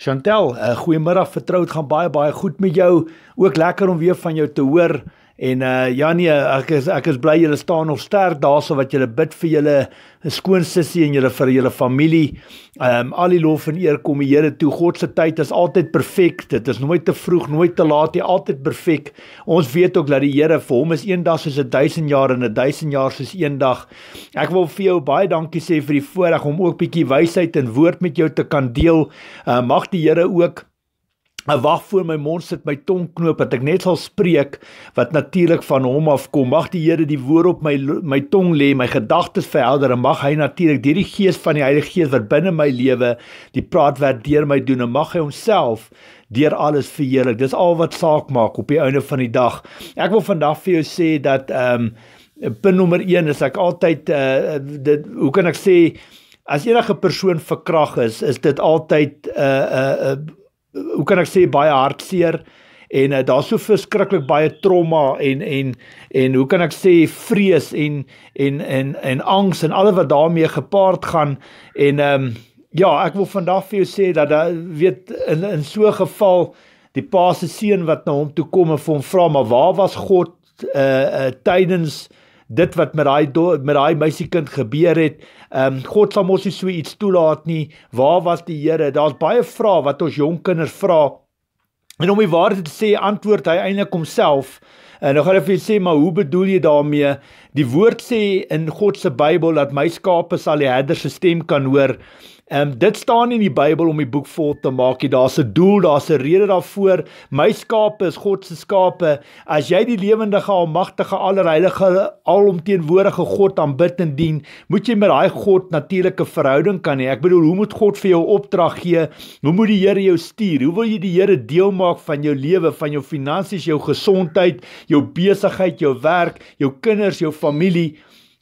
Chantel, uh, eh, goeiemôre, vertroud gaan baie baie goed met jou. Ook lekker om weer van jou te hoor. En uh eh, Janie, ek is ek is bly julle staan nog sterk daarso wat julle bid vir julle eh, skoon sussie en julle vir julle familie. Um al die lof en eer kom die Here toe. God se tyd is altyd perfek. Dit is nooit te vroeg, nooit te laat nie, altyd perfek. Ons weet ook dat die Here vir hom is eendag soos 'n 1000 jaar en 'n 1000 jaar soos eendag. Ek wil vir jou baie dankie sê vir die voorreg om ook bietjie wysheid en woord met jou te kan deel. Uh mag die Here ook 'n wag voor my mond sit my tong knoop dat ek net sal spreek wat natuurlik van hom afkom. Mag die Here die woord op my my tong lê, my gedagtes verhelder en mag hy natuurlik deur die gees van die Heilige Gees wat binne my lewe die praatwerk deur my doen en mag hy homself deur alles verheerlik. Dis al wat saak maak op die einde van die dag. Ek wil vandag vir jou sê dat ehm um, pin nommer 1 is ek altyd uh dit hoe kan ek sê as enige persoon verkrag is, is dit altyd uh uh, uh hoe kan ek sê baie hartseer en uh, eh, daar's so verskriklik baie trauma en en en hoe kan ek sê vrees en en en en angs en alles wat daarmee gepaard gaan en ehm um, ja, ek wil vandag vir jou sê dat da eh, weet in in so 'n geval die pa se seun wat na hom toe kom en vir hom vra maar waar was God uh, uh tydens uh dit wat met daai met daai meisiekind gebeur het. Ehm um, God sal mos nie so iets toelaat nie. Waar was die Here? Daar's baie vrae wat ons jong kinders vra. En om die waarheid te sê, antwoord hy eintlik homself. En nou gaan hy vir sê, maar hoe bedoel jy daarmee? Die woord sê in God se Bybel dat my skape sal die herder se stem kan hoor. Ehm um, dit staan in die Bybel om die boek vol te maak. Daar's 'n doel, daar's 'n rede daarvoor. My skape is God se skape. As jy die lewendige, almagtige, allerheilige, alomteenwoordige God aanbid en dien, moet jy met daai God natuurlike verhouding kan hê. Ek bedoel, hoe moet God vir jou opdrag gee? Hoe moet die Here jou stuur? Hoe wil jy die Here deel maak van jou lewe, van jou finansies, jou gesondheid, jou besigheid, jou werk, jou kinders, jou familie?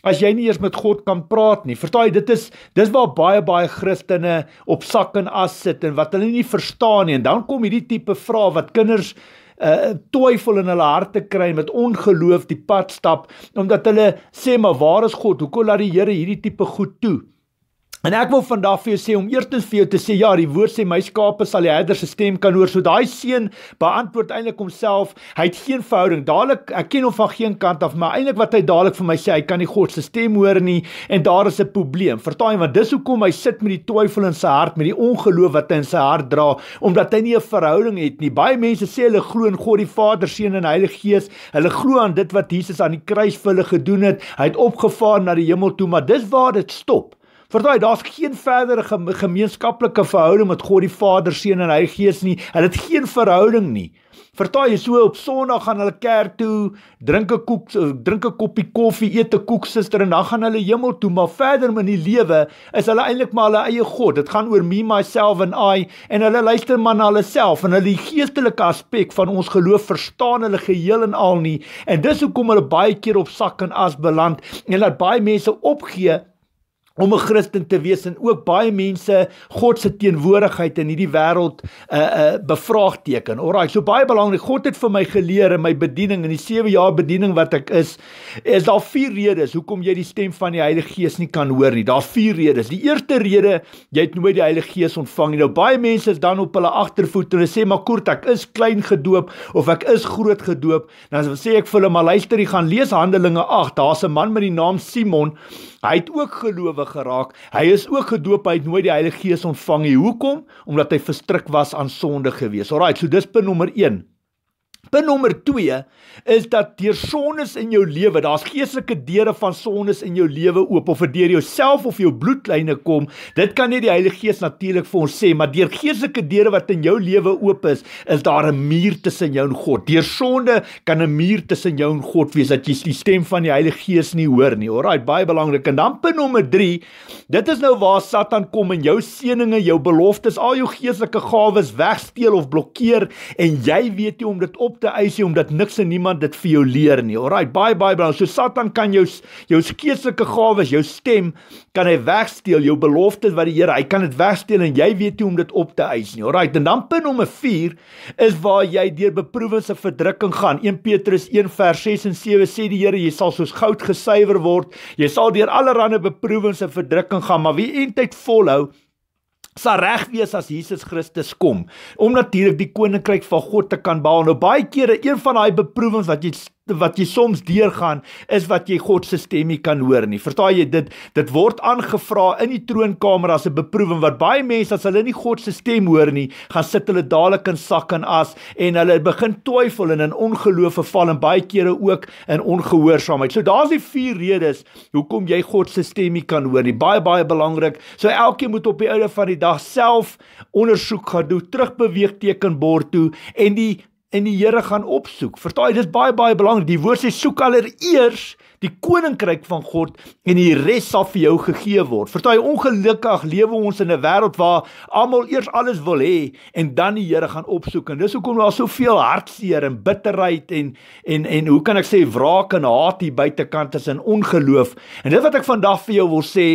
as jy nie eers met God kan praat nie. Vertaai, dit is dis waar baie baie Christene op sak en as sit en wat hulle nie verstaan nie. En dan kom hierdie tipe vrae wat kinders uh twyfel in hulle harte kry met ongeloof die pad stap omdat hulle sê maar waar is God? Hoekom laat die Here hierdie tipe goed toe? En ek wil vandag vir jou sê om eers vir jou te sê ja, die woord sê my skape sal die herder se stem kan hoor. So daai seun beantwoord eintlik homself. Hy het geen verhouding. Dadelik ek ken hom van geen kant af, maar eintlik wat hy dadelik vir my sê, hy kan nie God se stem hoor nie en daar is 'n probleem. Vertaai want dis hoekom hy sit met die twyfel in sy hart, met die ongeloof wat hy in sy hart dra, omdat hy nie 'n verhouding het nie. Baie mense sê hulle glo in God die Vader, Seun en Heilige Gees. Hulle glo aan dit wat Jesus aan die kruis vir hulle gedoen het. Hy het opgevaar na die hemel toe, maar dis waar dit stop. Verdraai, daar's geen verdere gemeenskaplike verhouding met God die Vader, Seun en Heilige Gees nie. Hulle het geen verhouding nie. Verdraai, jy so op Sondag gaan hulle kerk toe, drink 'n koek, eh, drink 'n koppie koffie, eet 'n koek, suster en dan gaan hulle hemel toe, maar verder in die lewe is hulle eintlik maar hulle eie god. Dit gaan oor me myself and I en hulle luister maar na hulle self en hulle geestelike aspek van ons geloof verstaan hulle geheel en al nie. En dis hoekom hulle baie keer op sak en as beland en laat baie mense opgee om 'n Christen te wees en ook baie mense God se teenwoordigheid in hierdie wêreld uh uh bevraagteken. Alraai, so baie belangrik. God het vir my geleer in my bediening in die 7 jaar bediening wat ek is, is daar vier redes hoekom jy die stem van die Heilige Gees nie kan hoor nie. Daar vier redes. Die eerste rede, jy het nooit die Heilige Gees ontvang nie. Nou baie mense is dan op hulle agtervoet en hulle sê maar kort ek is klein gedoop of ek is groot gedoop. Dan sê ek vir hulle maar luister, jy gaan lees Handelinge 8. Daar's 'n man met die naam Simon Hy het ook gelowig geraak. Hy is ook gedoop, hy het nooit die Heilige Gees ontvang nie. Hoekom? Omdat hy verstrik was aan sonde gewees. Alraai, so dis punt nommer 1. Punt nommer 2 is dat deur sones in jou lewe, daar's geestelike deure van sones in jou lewe oop of vir deur jouself of jou bloedlyne kom. Dit kan nie die Heilige Gees natuurlik vir ons sê, maar deur geestelike deure wat in jou lewe oop is, is daar 'n muur tussen jou en God. Deur sonde kan 'n muur tussen jou en God wees dat jy die stem van die Heilige Gees nie hoor nie. Alraai, baie belangrik. En dan punt nommer 3, dit is nou waar Satan kom en jou seëninge, jou beloftes, al jou geestelike gawes wegsteel of blokkeer en jy weet nie om dit op te eis omdat niks en niemand dit vir jou leer nie. Alraai, baie baie baie. So Satan kan jou jou skeeselike gawes, jou stem kan hy wegsteel, jou beloftes wat die Here, hy kan dit wegsteel en jy weet nie om dit op te eis nie. Alraai, en dan punt om 'n vuur is waar jy deur beproewings en verdrukking gaan. 1 Petrus 1 vers 6 en 7 sê die Here, jy sal soos goud gesuiwer word. Jy sal deur allerlei beproewings en verdrukking gaan, maar wie eintlik volhou, sal reg wees as Jesus Christus kom om natuurlik die koninkryk van God te kan behaal. Nou baie kere een van daai beproewings wat jy wat jy soms deurgaan is wat jy God se stemmie kan hoor nie. Verstaan jy dit? Dit word aangevra in die troonkamer as 'n beproewing wat baie mense as hulle nie God se stem hoor nie, gaan sit hulle dadelik in sak en as en hulle begin twyfel en in ongeloof verval en baie kere ook in ongehoorsaamheid. So daar's die vier redes hoekom jy God se stemmie kan hoor nie. Baie baie belangrik. So elkeen moet op die ouder van die dag self ondersoek gaan doen, terugbeweeg teken bord toe en die en die Here gaan opsoek. Verstaan jy, dis baie baie belangrik. Die woord sê soek allereers die koninkryk van God en die res sal vir jou gegee word. Verstaan jy, ongelukkig lewe ons in 'n wêreld waar almal eers alles wil hê en dan die Here gaan opsoek. En dis hoekom daar soveel hartseer en bitterheid en en en hoe kan ek sê wraak en haat hier buitekant is in ongeloof. En dit wat ek vandag vir jou wil sê,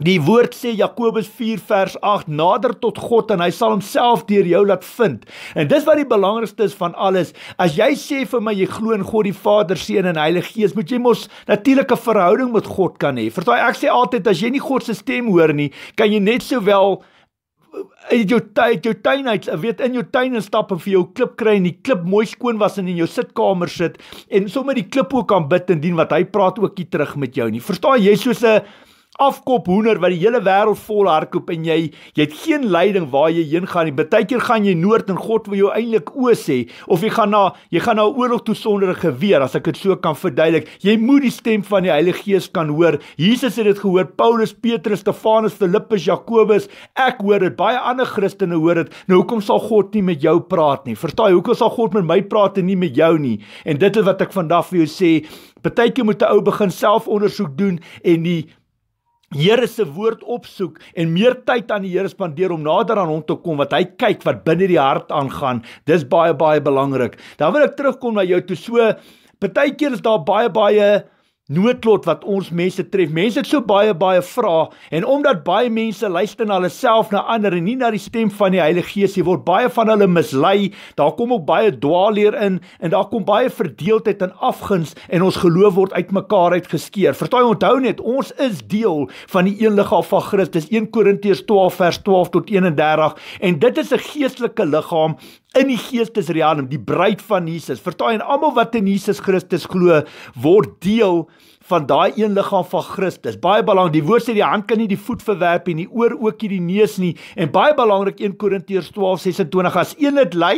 Die woord sê Jakobus 4 vers 8 nader tot God en hy sal homself deur jou laat vind. En dis wat die belangrikste is van alles. As jy sê vir my jy glo in God die Vader, Seun en Heilige Gees, moet jy mos natuurlike verhouding met God kan hê. Vertel ek sê altyd as jy nie God se stem hoor nie, kan jy net sowel uit jou tyd, jou tuin uit, weet in jou tuin instap en vir jou klip kry en die klip mooi skoon was en in jou sitkamer sit en sommer die klip ook aan bid en dien wat hy praat ookie terug met jou nie. Verstaan jy soos 'n afkop hoender wat die hele wêreld vol hardkoop en jy jy het geen leiding waar jy heen gaan nie. Partykeer gaan jy noord en God wil jou eintlik oos hê of jy gaan na jy gaan na oorlog toe sonder 'n geweer as ek dit so kan verduidelik. Jy moet die stem van die Heilige Gees kan hoor. Jesus het dit gehoor. Paulus, Petrus, Stefanus, Filippus, Jakobus, ek hoor dit. Baie ander Christene hoor dit. Nou hoekom sal God nie met jou praat nie? Verstaan, hoekom sal God met my praat en nie met jou nie? En dit is wat ek vandag vir jou sê. Partykeer moet 'n ou begin selfondersoek doen en die Here se woord opsoek en meer tyd aan die Here spandeer om nader aan hom te kom wat hy kyk wat binne die hart aangaan. Dis baie baie belangrik. Dan wil ek terugkom na jou toe so partykeer is daar baie baie noodlot wat ons mense tref. Mense het so baie baie vrae en omdat baie mense luister na hulle self na ander en nie na die stem van die Heilige Gees nie, word baie van hulle mislei. Daar kom ook baie dwaalleer in en daar kom baie verdeeldheid en afguns en ons geloof word uitmekaar uitgeskeer. Vertooi onthou net, ons is deel van die een liggaam van Christus. 1 Korintiërs 12 vers 12 tot 31 en dit is 'n geestelike liggaam in die geestes riem die bruid van Jesus vertaai en almal wat in Jesus Christus glo word deel van daai een liggaam van Christus. Baie belangrik, die woord sê die hand kan nie die voet verwerp en die oor ook nie die neus nie. En baie belangrik 1 Korintiërs 12:26 as een dit lei,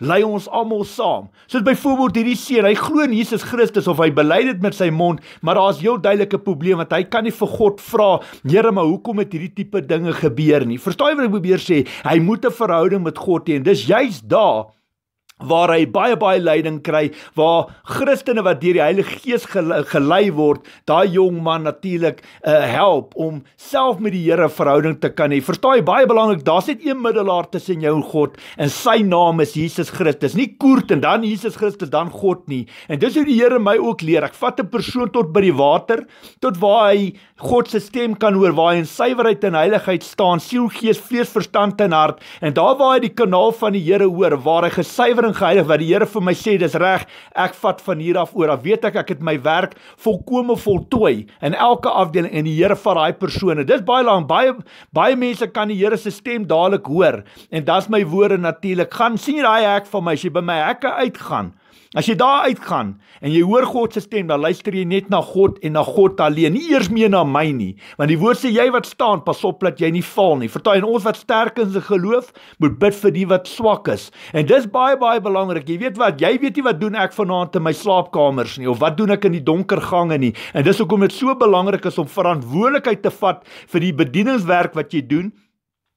lei ons almal saam. Soos byvoorbeeld hierdie seun, hy glo in Jesus Christus of hy bely dit met sy mond, maar daar's heel duidelike probleme want hy kan nie vir God vra, Here, maar hoekom het hierdie tipe dinge gebeur nie? Verstaan jy wat ek probeer sê? Hy moet 'n verhouding met God hê en dis juist daar waar hy baie baie leiding kry waar Christene wat deur die Heilige Gees gelei word daai jong man natuurlik uh, help om self met die Here verhouding te kan hê. Verstaan jy baie belangrik, daar's net een middelaar tussen jou en God en sy naam is Jesus Christus. Nie Koert en dan Jesus Christus dan God nie. En dis hoe die Here my ook leer. Ek vat 'n persoon tot by die water tot waar hy God se stem kan hoor, waar hy in suiwerheid en heiligheid staan, siel, gees, vlees, verstand en hart en daar waar hy die kanaal van die Here hoor waar hy gesuiwer daarin geheilig wat die Here vir my sê dis reg ek vat van hier af oor dan weet ek ek het my werk volkome voltooi in elke afdeling en die Here vat daai persone dis baie lank baie baie mense kan die Here se stem dadelik hoor en dit's my woorde natuurlik gaan sien jy daai hek van my as jy by my hekke uitgaan As jy daar uitgaan en jy hoor God se stem, dan luister jy net na God en na God alleen, nie eers meer na my nie, want die woord sê jy wat staan, pas op dat jy nie val nie. Vertel en ons wat sterk in se geloof, moet bid vir die wat swak is. En dis baie baie belangrik. Jy weet wat, jy weet nie wat doen ek vanaand in my slaapkamers nie of wat doen ek in die donker gange nie. En dis hoekom dit so belangrik is om verantwoordelikheid te vat vir die bedieningswerk wat jy doen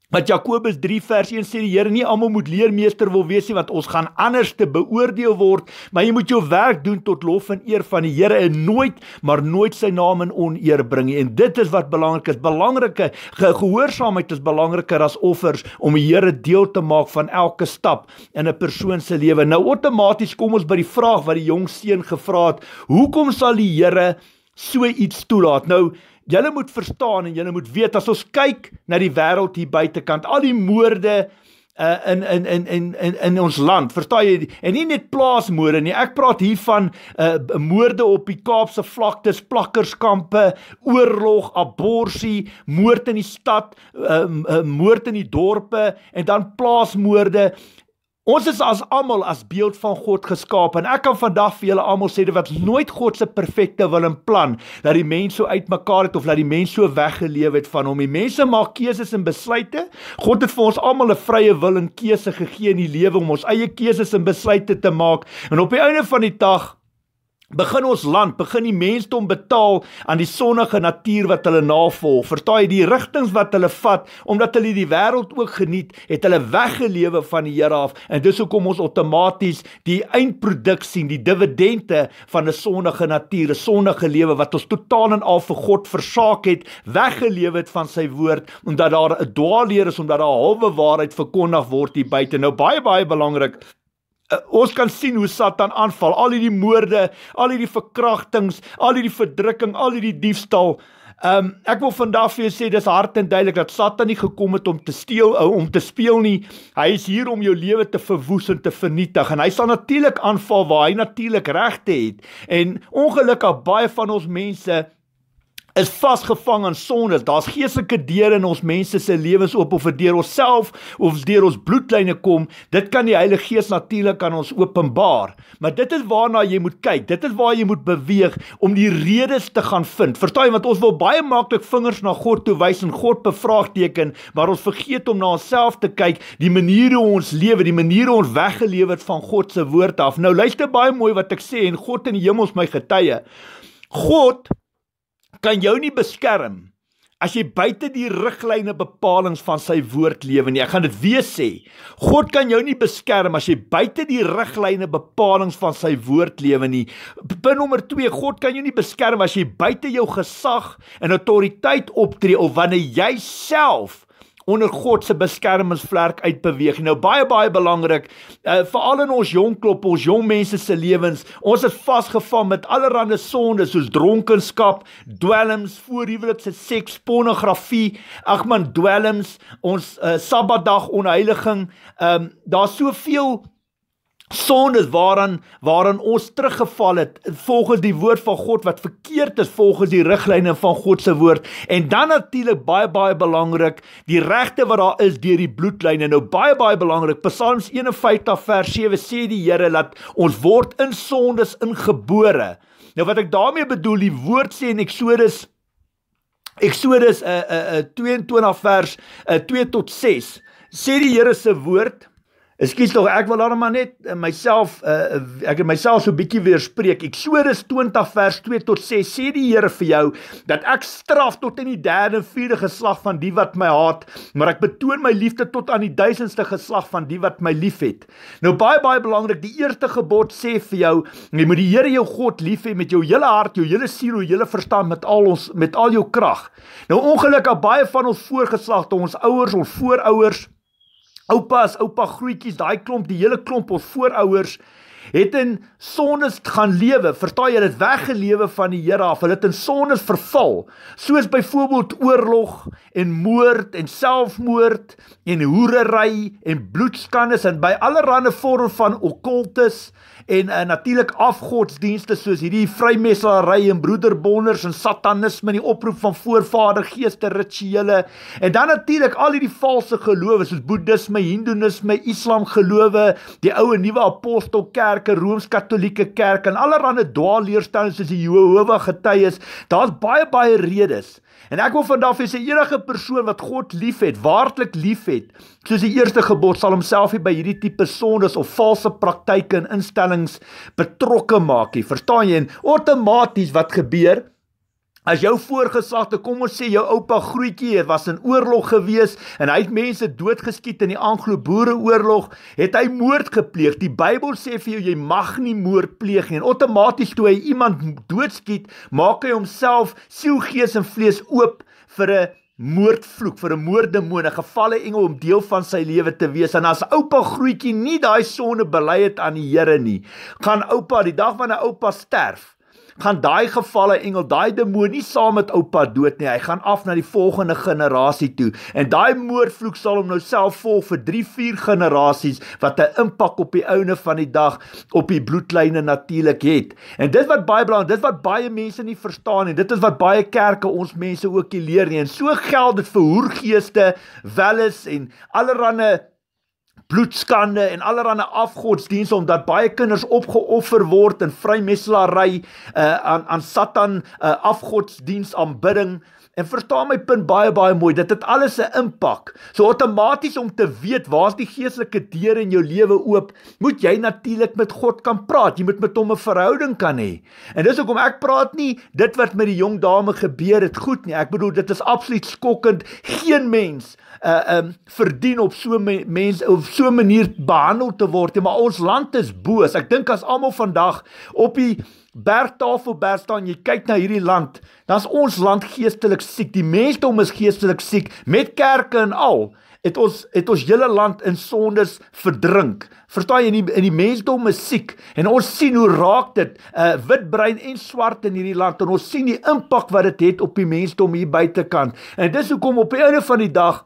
Maar Jakobus 3 vers 1 sê die Here nie almal moet leermeester wil wees nie want ons gaan anders te beoordeel word, maar jy moet jou werk doen tot lof en eer van die Here en nooit maar nooit sy naam in oneer bring nie. En dit is wat belangrik is. Belangrike ge gehoorsaamheid is belangriker as offers om die Here deel te maak van elke stap in 'n persoon se lewe. Nou outomaties kom ons by die vraag wat die jong seun gevra het: "Hoekom sal die Here so iets toelaat?" Nou Julle moet verstaan en julle moet weet as ons kyk na die wêreld hier buitekant, al die moorde uh, in in in in in in ons land, verstaan jy? En nie net plaasmoorde nie. Ek praat hier van uh, moorde op die Kaapse vlaktes, plakkerskampe, oorlog, abortsie, moord in die stad, uh, uh, moord in die dorpe en dan plaasmoorde. Ons is as almal as beeld van God geskaap en ek kan vandag vir julle almal sê dit wat nooit God se perfekte wil en plan dat die mens so uitmekaar het of dat die mens so weggeleef het van hom. Die mense maak keuses en besluite. God het vir ons almal 'n vrye wil en keuse gegee in die lewe om ons eie keuses en besluite te maak. En op die einde van die dag Begin ons land, begin die mense om betaal aan die sonnige natuur wat hulle navolg. Vertaai die rigtings wat hulle vat, omdat hulle die wêreld ook geniet, het hulle weggelewe van die Here af. En dis hoekom ons outomaties die eindproduk sien, die dividende van 'n sonnige natuur, 'n sonnige lewe wat ons totaal en al vir God versaak het, weggelewe het van sy woord, omdat daar 'n dwaalleer is omdat daar halwe waarheid verkondig word hier buite. Nou baie baie belangrik uh, ons kan sien hoe Satan aanval. Al hierdie moorde, al hierdie verkrachtings, al hierdie verdrukking, al hierdie diefstal. Ehm um, ek wil vandag vir jou sê dis hard en duidelik dat Satan nie gekom het om te steel ou eh, om te speel nie. Hy is hier om jou lewe te verwoes en te vernietig en hy sal natuurlik aanval waar hy natuurlik regte het. En ongelukkig baie van ons mense is vasgevang aan sonde. Daar's geestelike deure in ons mense se lewens oop of deur onsself of deur ons bloedlyne kom. Dit kan die Heilige Gees natuurlik aan ons openbaar. Maar dit is waarna jy moet kyk. Dit is waar jy moet beweeg om die redes te gaan vind. Vertel jy want ons wil baie maklik vingers na God toe wys en God bevraagteken, maar ons vergeet om na onsself te kyk, die maniere hoe ons lewe, die maniere ons weggeleef het van God se woord af. Nou luister baie mooi wat ek sê en God in die hemel is my getuie. God kan jou nie beskerm as jy buite die riglyne bepalinge van sy woord lewe nie. Ek gaan dit weer sê. God kan jou nie beskerm as jy buite die riglyne bepalinge van sy woord lewe nie. Punt nommer 2: God kan jou nie beskerm as jy buite jou gesag en autoriteit optree of wanneer jy self onder God se beskermingsvlerk uitbeweeg. Nou baie baie belangrik, uh, veral in ons jong klop, ons jong mense se lewens. Ons is vasgevang met allerlei sondes soos dronkenskap, dwelms, voorhuwelikse seks, pornografie, ag man, dwelms, ons uh, Sabbatdag onheiliging. Ehm um, daar's soveel sondes waaraan waaraan ons teruggeval het volgens die woord van God wat verkeerd is volgens die riglyne van God se woord en dan natuurlik baie baie belangrik die regte wat daar is deur die bloedlyne nou baie baie belangrik Psalms 51 vers 7 sê die Here dat ons word in sondes ingebore nou wat ek daarmee bedoel die woord sê in Eksodus Eksodus 'n uh, eh, 'n uh, eh, uh, eh, 22 vers uh, 2 tot 6 sê die Here se woord Ekskuus tog, ek wil almal net eh, myself uh, ek het myself so bietjie weerspreek. Eksodus 20 vers 2 tot 6 sê die Here vir jou dat ek straf tot in die derde en vierde geslag van die wat my haat, maar ek betoon my liefde tot aan die duisendste geslag van die wat my liefhet. Nou baie baie belangrik, die eerste gebod sê vir jou, jy moet die Here jou God lief hê met jou hele hart, jou hele siel, jou hele verstand met al ons met al jou krag. Nou ongelukkig baie van ons voorgeslagte, ons ouers, ons voorouers oupas, oupa grootjies, daai klomp, die hele klomp ons voorouers het in sondes gaan lewe. Verstaan jy, hulle het weggelewe van die Here af. Hulle het in sondes verval, soos byvoorbeeld oorlog en moord en selfmoord en hoerery en bloedskandes en by allerlei vorme van okkultes en uh, natuurlik afgodsdienste soos hierdie vrymessellery en broederbonders en satanisme en die oproep van voorvadergeeste rituele en dan natuurlik al hierdie valse gelowe soos boeddhisme, hindoeïsme, islam gelowe, die ou en nuwe apostelkerke, rooms-katolieke kerk en allerlei dwaalleerstellings soos die Jehovah getuies. Daar's baie baie redes En ek wil vandag vir sê enige persoon wat God liefhet, waarlik liefhet, soos die eerste gebod sal homself nie by hierdie tipe sondes of valse praktyke en instellings betrokke maak nie. Verstaan jy? En outomaties wat gebeur, As jou voorgesagte, kom ons sê jou oupa Grootjie het was in oorlog gewees en hy het mense doodgeskiet in die Anglo-Boereoorlog, het hy moord gepleeg. Die Bybel sê vir jou jy mag nie moord pleeg nie. Outomaties toe hy iemand doodskiet, maak hy homself siel, gees en vlees oop vir 'n moordvloek vir 'n moorddemone, gevalle engel om deel van sy lewe te wees. En as oupa grootjie nie daai sonde bely het aan die Here nie, gaan oupa die dag wanneer oupa sterf, gaan daai gevalle engel, daai demoon nie saam met oupa dood nie. Hy gaan af na die volgende generasie toe. En daai moordvloek sal hom nou self volg vir 3, 4 generasies wat 'n impak op die ouene van die dag op die bloedlyne natuurlik het. En dit wat baie belangrik, dit wat baie mense nie verstaan nie, dit is wat baie kerke ons mense ook nie leer nie. En so geld dit vir hoergeeste, welles en allerlei bloedskande en allerlei afgodsdienste omdat baie kinders opgeoffer word in vrymeselary uh, eh, aan aan Satan uh, afgodsdienst aanbidding En verstaan my punt baie baie mooi. Dit het alles 'n impak. So outomaties om te weet waar's die geestelike deure in jou lewe oop, moet jy natuurlik met God kan praat. Jy moet met hom 'n verhouding kan hê. En dis hoekom ek praat nie dit wat met die jong dame gebeur het goed nie. Ek bedoel dit is absoluut skokkend. Geen mens uh um verdien op so mense of so 'n manier behandel te word, ja, maar ons land is boos. Ek dink as almal vandag op die bergtafel berg staan, jy kyk na hierdie land, dan's ons land geestelik siek. Die mensdom is geestelik siek met kerke en al. Het ons het ons hele land in sondes verdrink. Verstaan jy nie in die mensdom is siek en ons sien hoe raak dit uh wit brein en swart in hierdie land en ons sien die impak wat dit het, het op die mensdom hier buitekant. En dis hoekom op die einde van die dag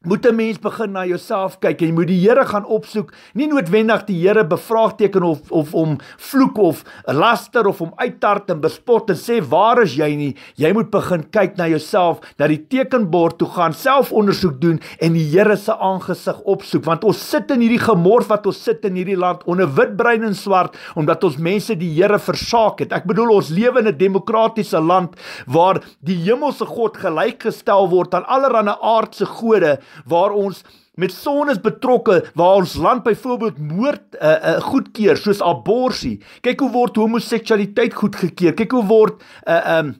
moet 'n mens begin na jouself kyk en jy moet die Here gaan opsoek. Nie noodwendig die Here bevraagteken of of om vloek of laster of om uittart en bespot en sê waar is jy nie. Jy moet begin kyk na jouself, na die tekenbord toe gaan, selfondersoek doen en die Here se aangesig opsoek want ons sit in hierdie gemors wat ons sit in hierdie land onder wit brein en swart omdat ons mense die Here versaak het. Ek bedoel ons lewe in 'n demokratiese land waar die hemelse God gelykgestel word aan allerlei aardse gode waar ons met son is betrokke waar ons land byvoorbeeld moord uh, uh, goedkeur soos abortus kyk hoe word homoseksualiteit goedgekeur kyk hoe word uh, eh, um ehm,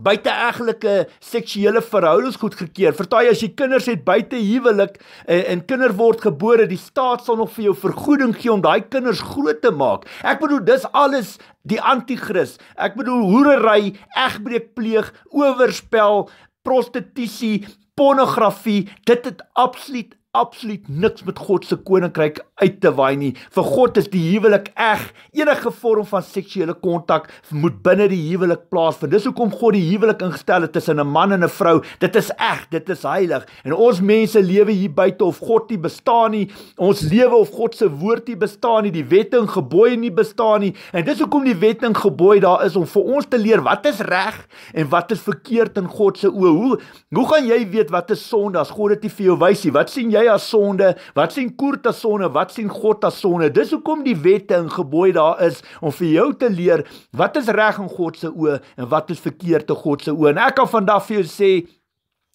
buite egtelike seksuele verhoudings goedgekeur. Vertaai as jy kinders het buite huwelik en, en kinders word gebore, die staat sal nog vir jou vergoeding gee om daai kinders groot te maak. Ek bedoel dis alles die anti-kris. Ek bedoel hoerery, egbreek pleeg, owerspel, prostitusie, pornografie, dit het absoluut absoluut niks met God se koninkryk uit te waai nie. Vir God is die huwelik eg. Enige vorm van seksuele kontak moet binne die huwelik plaasvind. Dis hoekom God die huwelik ingestel het tussen 'n man en 'n vrou. Dit is eg, dit is heilig. En ons mense lewe hier buite of God nie bestaan nie. Ons lewe of God se woord nie bestaan nie. Die wette en gebooie nie bestaan nie. En dis hoekom die wette en gebooie daar is om vir ons te leer wat is reg en wat is verkeerd in God se oë. Hoe hoe gaan jy weet wat is sonde as God dit nie vir jou wys nie? Wat sien jy jy as sonde? Wat sien Koert as sonde? Wat sien God as sonde? Dis hoekom die wette en gebooie daar is om vir jou te leer wat is reg in God se oë en wat is verkeerd te God se oë. En ek kan vandag vir jou sê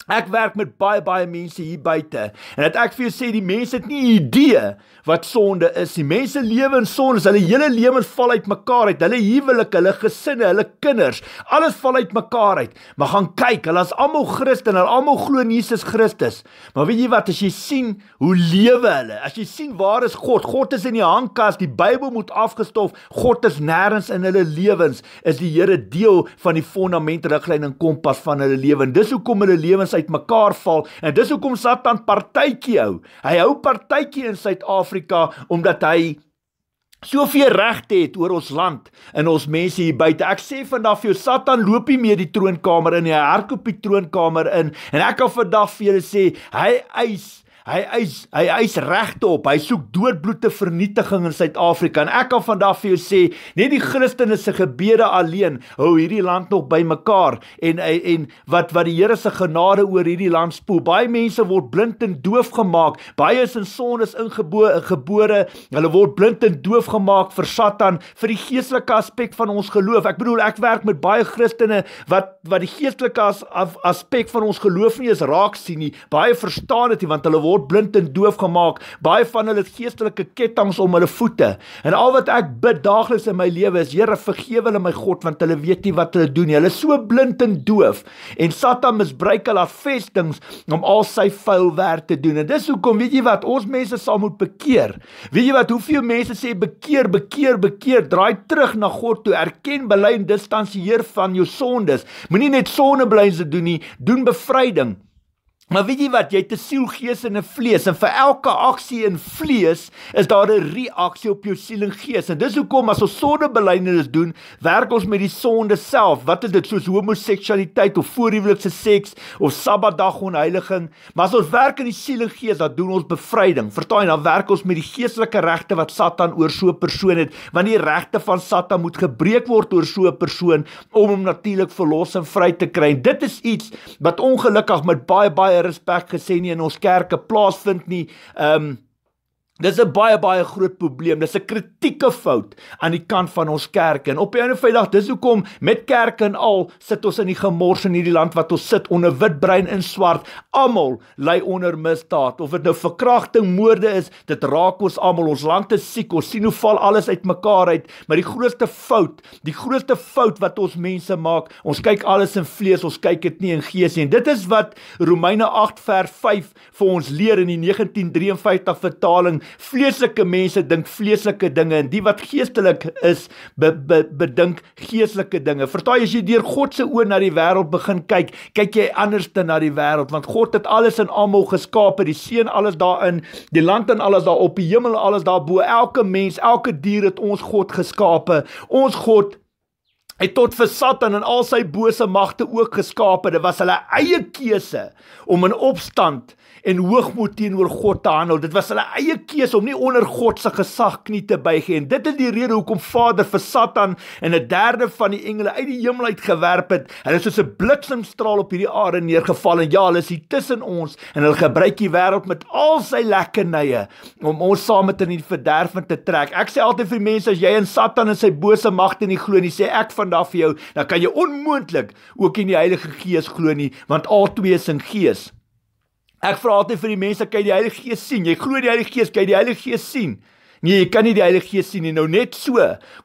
Ek werk met baie baie mense hier buite en dat ek vir jou sê die mense het nie idee wat sonde is. Die mense lewe in sonde, hulle hele lewens val uitmekaar uit. Hulle huwelike, hulle gesinne, hulle kinders, alles val uitmekaar uit. Maar gaan kyk, hulle is almal Christene, hulle almal glo in Jesus Christus. Maar weet jy wat, as jy sien hoe lewe hulle, as jy sien waar is God? God is in die hangkas, die Bybel moet afgestof. God is nêrens in hulle lewens. Is die Here deel van die fondament, riglyn en kompas van hulle lewe? Dis hoekom hulle lewens uitmekaar val en dis hoekom Satan partytjie hou. Hy hou partytjie in Suid-Afrika omdat hy soveel regte het oor ons land en ons mense hier buite. Ek sê vandag vir jou Satan loop nie meer die troonkamer in nie. Hy hardloop die troonkamer in en ek kan vandag vir julle sê hy eis Hy eis hy eis regte op. Hy soek doodbloedte vernietiging in Suid-Afrika. En ek kan vandag vir jou sê, net die Christene se gebede alleen hou hierdie land nog bymekaar en en wat wat die Here se genade oor hierdie land spoel. Baie mense word blind en doof gemaak. Baie is in sondes ingebore, gebore. Hulle word blind en doof gemaak vir Satan, vir die geestelike aspek van ons geloof. Ek bedoel, ek werk met baie Christene wat wat die geestelike as, aspek van ons geloof nie eens raak sien nie. Baie verstaan dit nie want hulle word word blind en doof gemaak. Baie van hulle het geestelike kettinge om hulle voete. En al wat ek bid daagliks in my lewe is, Here, vergewe hulle my God want hulle weet nie wat hulle doen nie. Hulle is so blind en doof. En Satan misbruik hulle afvestings om al sy vuil werk te doen. En dis hoekom weet jy wat ons mense sal moet bekeer. Weet jy wat hoeveel mense sê bekeer, bekeer, bekeer, draai terug na God toe, erken, bely en distansieer van jou sondes. Moenie net sonde blyse doen nie, doen bevryding. Maar weet jy wat, jy het 'n siel, gees en 'n vlees en vir elke aksie in vlees is daar 'n reaksie op jou siel en gees. En dis hoekom as ons sondebelydenis doen, werk ons met die sonde self. Wat is dit? Soos homoseksualiteit of voorhuwelikse seks of Sabbatdag onheiliging. Maar as ons werk in die siel en gees, dan doen ons bevryding. Vertaal jy, dan werk ons met die geestelike regte wat Satan oor so 'n persoon het, want die regte van Satan moet gebreek word oor so 'n persoon om hom natuurlik verlos en vry te kry. En dit is iets wat ongelukkig met baie baie baie respek gesê nie in ons kerke plaasvind nie. Ehm um, Dis 'n baie baie groot probleem. Dis 'n kritieke fout aan die kant van ons kerke. En op 'n ander vydag, dis hoekom met kerke en al sit ons in die gemors in hierdie land wat ons sit onder wit brein en swart. Almal ly onder misdaad, of dit nou verkrachting, moorde is, dit raak ons almal. Ons land is siek. Ons sien hoe val alles uitmekaar uit. Maar die grootste fout, die grootste fout wat ons mense maak, ons kyk alles in vlees, ons kyk dit nie in gees nie. En dit is wat Romeine 8 vers 5 vir ons leer in die 1953 vertaling vleeslike mense dink vleeslike dinge en die wat geestelik is be, be, bedink geestelike dinge. Verstaan jy as jy deur God se oë na die wêreld begin kyk, kyk jy anders te na die wêreld want God het alles en almal geskape, die seën alles daarin, die land en alles daarop, die hemel alles daarbo, elke mens, elke dier het ons God geskape. Ons God Hy tot vir Satan en al sy bose magte ook geskape. Dit was hulle eie keuse om in opstand en hoogmoed teenoor God te handel. Dit was hulle eie keuse om nie onder God se gesag knie te buig nie. En dit is die rede hoekom Vader vir Satan en 'n derde van die engele uit die hemel uit gewerp het. Hulle is soos 'n bliksemstraal op hierdie aarde neergeval en ja, hulle is hier tussen ons en hulle gebruik die wêreld met al sy lekkernye om ons saam met in die verderf te trek. Ek sê altyd vir mense as jy in Satan en sy bose magte nie glo nie, sê ek vandag vir jou, dan kan jy onmoontlik ook in die Heilige Gees glo nie, want al twee is in gees. Ek vra altyd vir die mense, kyk die Heilige Gees sien. Jy glo die Heilige Gees, kyk die Heilige Gees sien. Nee, jy kan nie die Heilige Gees sien nie. Nou net so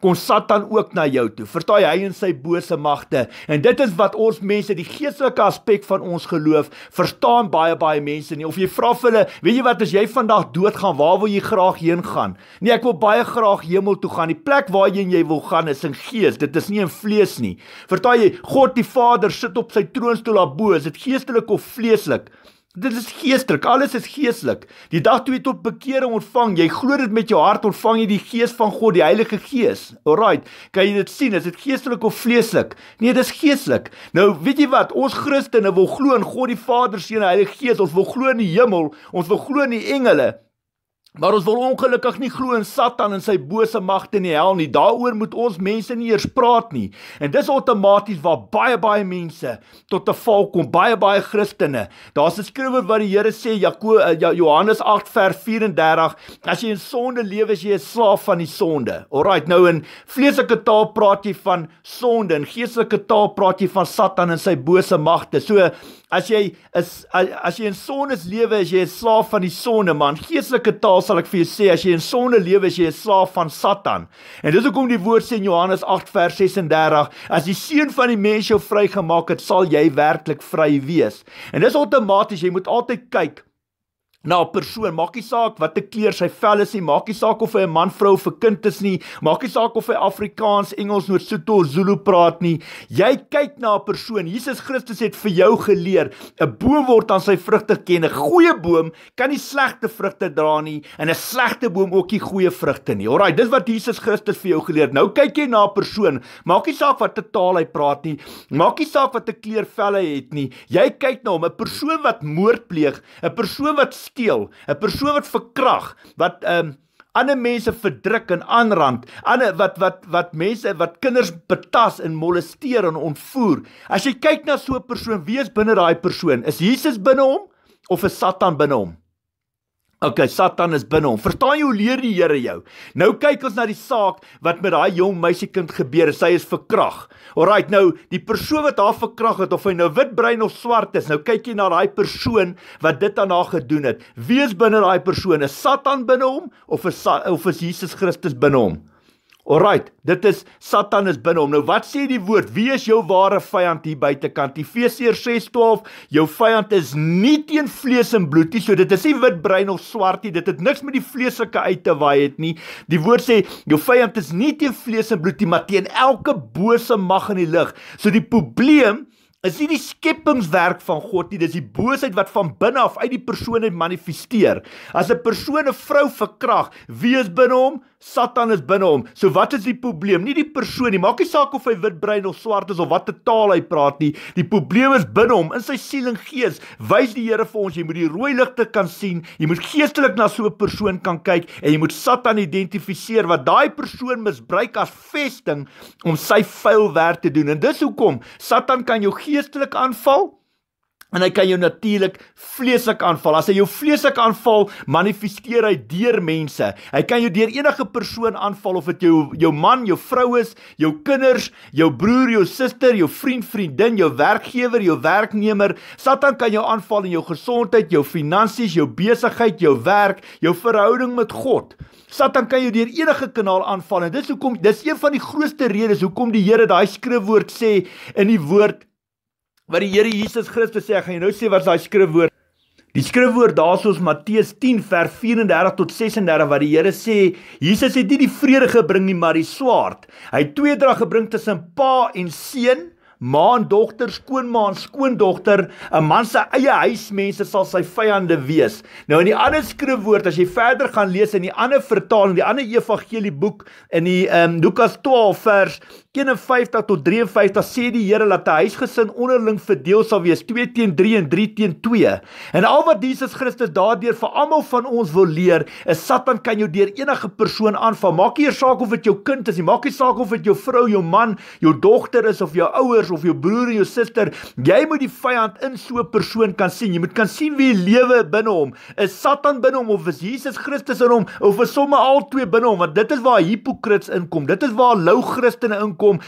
kom Satan ook na jou toe. Vertaai hy en sy bose magte. En dit is wat ons mense, die geestelike aspek van ons geloof, verstaan baie baie mense nie. Of jy vra vir hulle, weet jy wat, as jy vandag doodgaan, waar wil jy graag heen gaan? Nee, ek wil baie graag hemel toe gaan. Die plek waarheen jy, jy wil gaan is in gees. Dit is nie in vlees nie. Vertaai jy, God die Vader sit op sy troonstoel daarbo. Is dit geestelik of vleeslik? Dit is geestelik. Alles is geestelik. Die dag toe jy tot bekering ontvang, jy glo dit met jou hart, ontvang jy die Gees van God, die Heilige Gees. Alraight. Kan jy dit sien? Is dit geestelik of vleeslik? Nee, dis geestelik. Nou, weet jy wat? Ons Christene wil glo in God die Vader, Seun en Heilige Gees. Ons wil glo in die hemel. Ons wil glo in die engele. Maar ons wil ongelukkig nie glo in Satan en sy bose magte in die hel nie. Daaroor moet ons mense nie eers praat nie. En dis outomaties waar baie baie mense tot 'n val kom, baie baie Christene. Daar's 'n skrywe wat die Here sê Jakobus eh, ja-, Johannes 8 vers 34, as jy in sonde lewe, is jy 'n slaaf van die sonde. Alraight, nou in vleeslike taal praat jy van sonde en geestelike taal praat jy van Satan en sy bose magte. So As jy is as jy in sondes lewe, as jy 'n slaaf van die sonde man, geestelike taal sal ek vir jou sê, as jy in sonde lewe, as jy 'n slaaf van Satan. En dis hoekom die woord sê in Johannes 8 vers 36, as die seun van die mens jou vrygemaak het, sal jy werklik vry wees. En dis outomaties, jy moet altyd kyk na 'n persoon. Maak nie saak wat 'n kleur sy vel is nie, maak nie saak of hy 'n man, vrou of 'n kind is nie, maak nie saak of hy Afrikaans, Engels, Noord-Sotho of Zulu praat nie. Jy kyk na 'n persoon. Jesus Christus het vir jou geleer, 'n boom word aan sy vrugte ken. 'n Goeie boom kan nie slegte vrugte dra nie en 'n slegte boom ook nie goeie vrugte nie. Alraai, dis wat Jesus Christus vir jou geleer. Nou kyk jy na 'n persoon. Maak nie saak wat 'n taal hy praat nie. Maak nie saak wat 'n kleur vel hy het nie. Jy kyk na hom, 'n persoon wat moord pleeg, 'n persoon wat steel, 'n persoon wat verkrag, wat ehm um, ander mense verdruk en aanrand, ander wat wat wat mense wat kinders betas en molesteer en ontvoer. As jy kyk na so 'n persoon, wie is binne daai persoon? Is Jesus binne hom of is Satan binne hom? Okay, Satan is binne hom. Verstaan jy hoe leer die Here jou? Nou kyk ons na die saak wat met daai jong meisiekind gebeur. Sy is verkrag. Alraight, nou die persoon wat haar verkrag het of hy nou wit brein of swart is, nou kyk jy na daai persoon wat dit aan haar gedoen het. Wie is binne daai persoon? Is Satan binne hom of is of is Jesus Christus binne hom? Alrite, dit is Satan is binne hom. Nou wat sê die woord? Wie is jou ware vyand hier buitekant? Efesiërs 6:12, jou vyand is nie teen vlees en bloed nie. So dit is nie wit brein of swart nie. Dit het niks met die vleeslike uit te waai het nie. Die woord sê jou vyand is nie teen vlees en bloed nie, maar teen elke bose mag in die lig. So die probleem is nie die skepingswerk van God nie, dis die boosheid wat van binne af uit die persoon uit manifesteer. As 'n persoon 'n vrou verkrag, wie is binne hom? Satan is binne hom. So wat is die probleem? Nie die persoon nie. Maak nie saak of hy witbrein of swart is of watter taal hy praat nie. Die probleem is binne hom, in sy siel en gees. Wys die Here vir ons, jy moet die rooi ligte kan sien. Jy moet geestelik na so 'n persoon kan kyk en jy moet Satan identifiseer wat daai persoon misbruik as vesting om sy vuil werk te doen. En dis hoekom Satan kan jou geestelik aanval en hy kan jou natuurlik vleeslik aanval. As hy jou vleeslik aanval, manifesteer hy deur mense. Hy kan jou deur enige persoon aanval of dit jou jou man, jou vrou is, jou kinders, jou broer, jou suster, jou vriend, vriendin, jou werkgewer, jou werknemer. Satan kan jou aanval in jou gesondheid, jou finansies, jou besigheid, jou werk, jou verhouding met God. Satan kan jou deur enige kanaal aanval en dis hoekom dis een van die grootste redes hoekom die Here daai skrifwoord sê in die woord wat die Here Jesus Christus sê. Ek gaan jou nou sê wat daai skrifwoord. Die skrifwoord daarsoos Matteus 10 vers 34 tot 36 wat die Here sê, Jesus het nie die vrede gebring nie, maar die swaard. Hy het twee drag gebring tussen pa en seun. Ma en dogter, skoonma en skoondogter, 'n man se eie huismense sal sy vyande wees. Nou in die ander skrifwoord as jy verder gaan lees in die ander vertaling, die ander evangelie boek in die ehm um, Lukas 12 vers 51 tot 53 sê die Here dat 'n huisgesin onderling verdeel sal wees 2 teen 3 en 3 teen 2. En al wat Jesus Christus daardeur vir almal van ons wil leer, is Satan kan jou deur enige persoon aanval. Maak nie saak of dit jou kind is nie, maak nie saak of dit jou vrou, jou man, jou dogter is of jou ouers of jou broer en jou suster. Jy moet die vyand in so 'n persoon kan sien. Jy moet kan sien wie lewe binne hom. Is Satan binne hom of is Jesus Christus in hom of is sommer al twee binne hom? Want dit is waar hipokrits inkom. Dit is waar lou Christene inkom kom.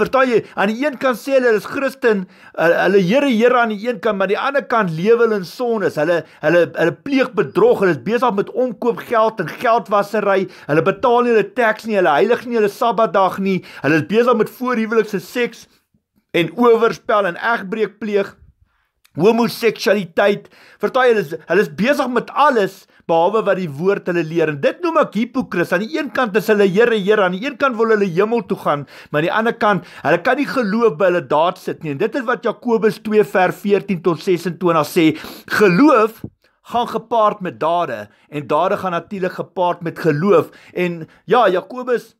Vertel jy, aan die een kant sê hulle hulle is Christen, eh, hulle Here Here aan die een kant, maar die ander kant lewe hulle in sonde. Hulle hulle hulle pleeg bedrog, hulle is besig met omkoop geld en geldwasery. Hulle betaal nie hulle taks nie, hulle heilig nie hulle Sabbatdag nie. Hulle is besig met voorhuwelikse seks en owerspel en egbreek pleeg homoseksualiteit. Vertel hulle hulle is besig met alles behalwe wat die woord hulle leer en dit noem ek hipokris. Aan die een kant is hulle Here Here, aan die een kant wil hulle hemel toe gaan, maar aan die ander kant, hulle kan nie geloof by hulle daad sit nie. En dit is wat Jakobus 2 vers 14 tot 26 sê, geloof gaan gepaard met dade en dade gaan natuurlik gepaard met geloof. En ja, Jakobus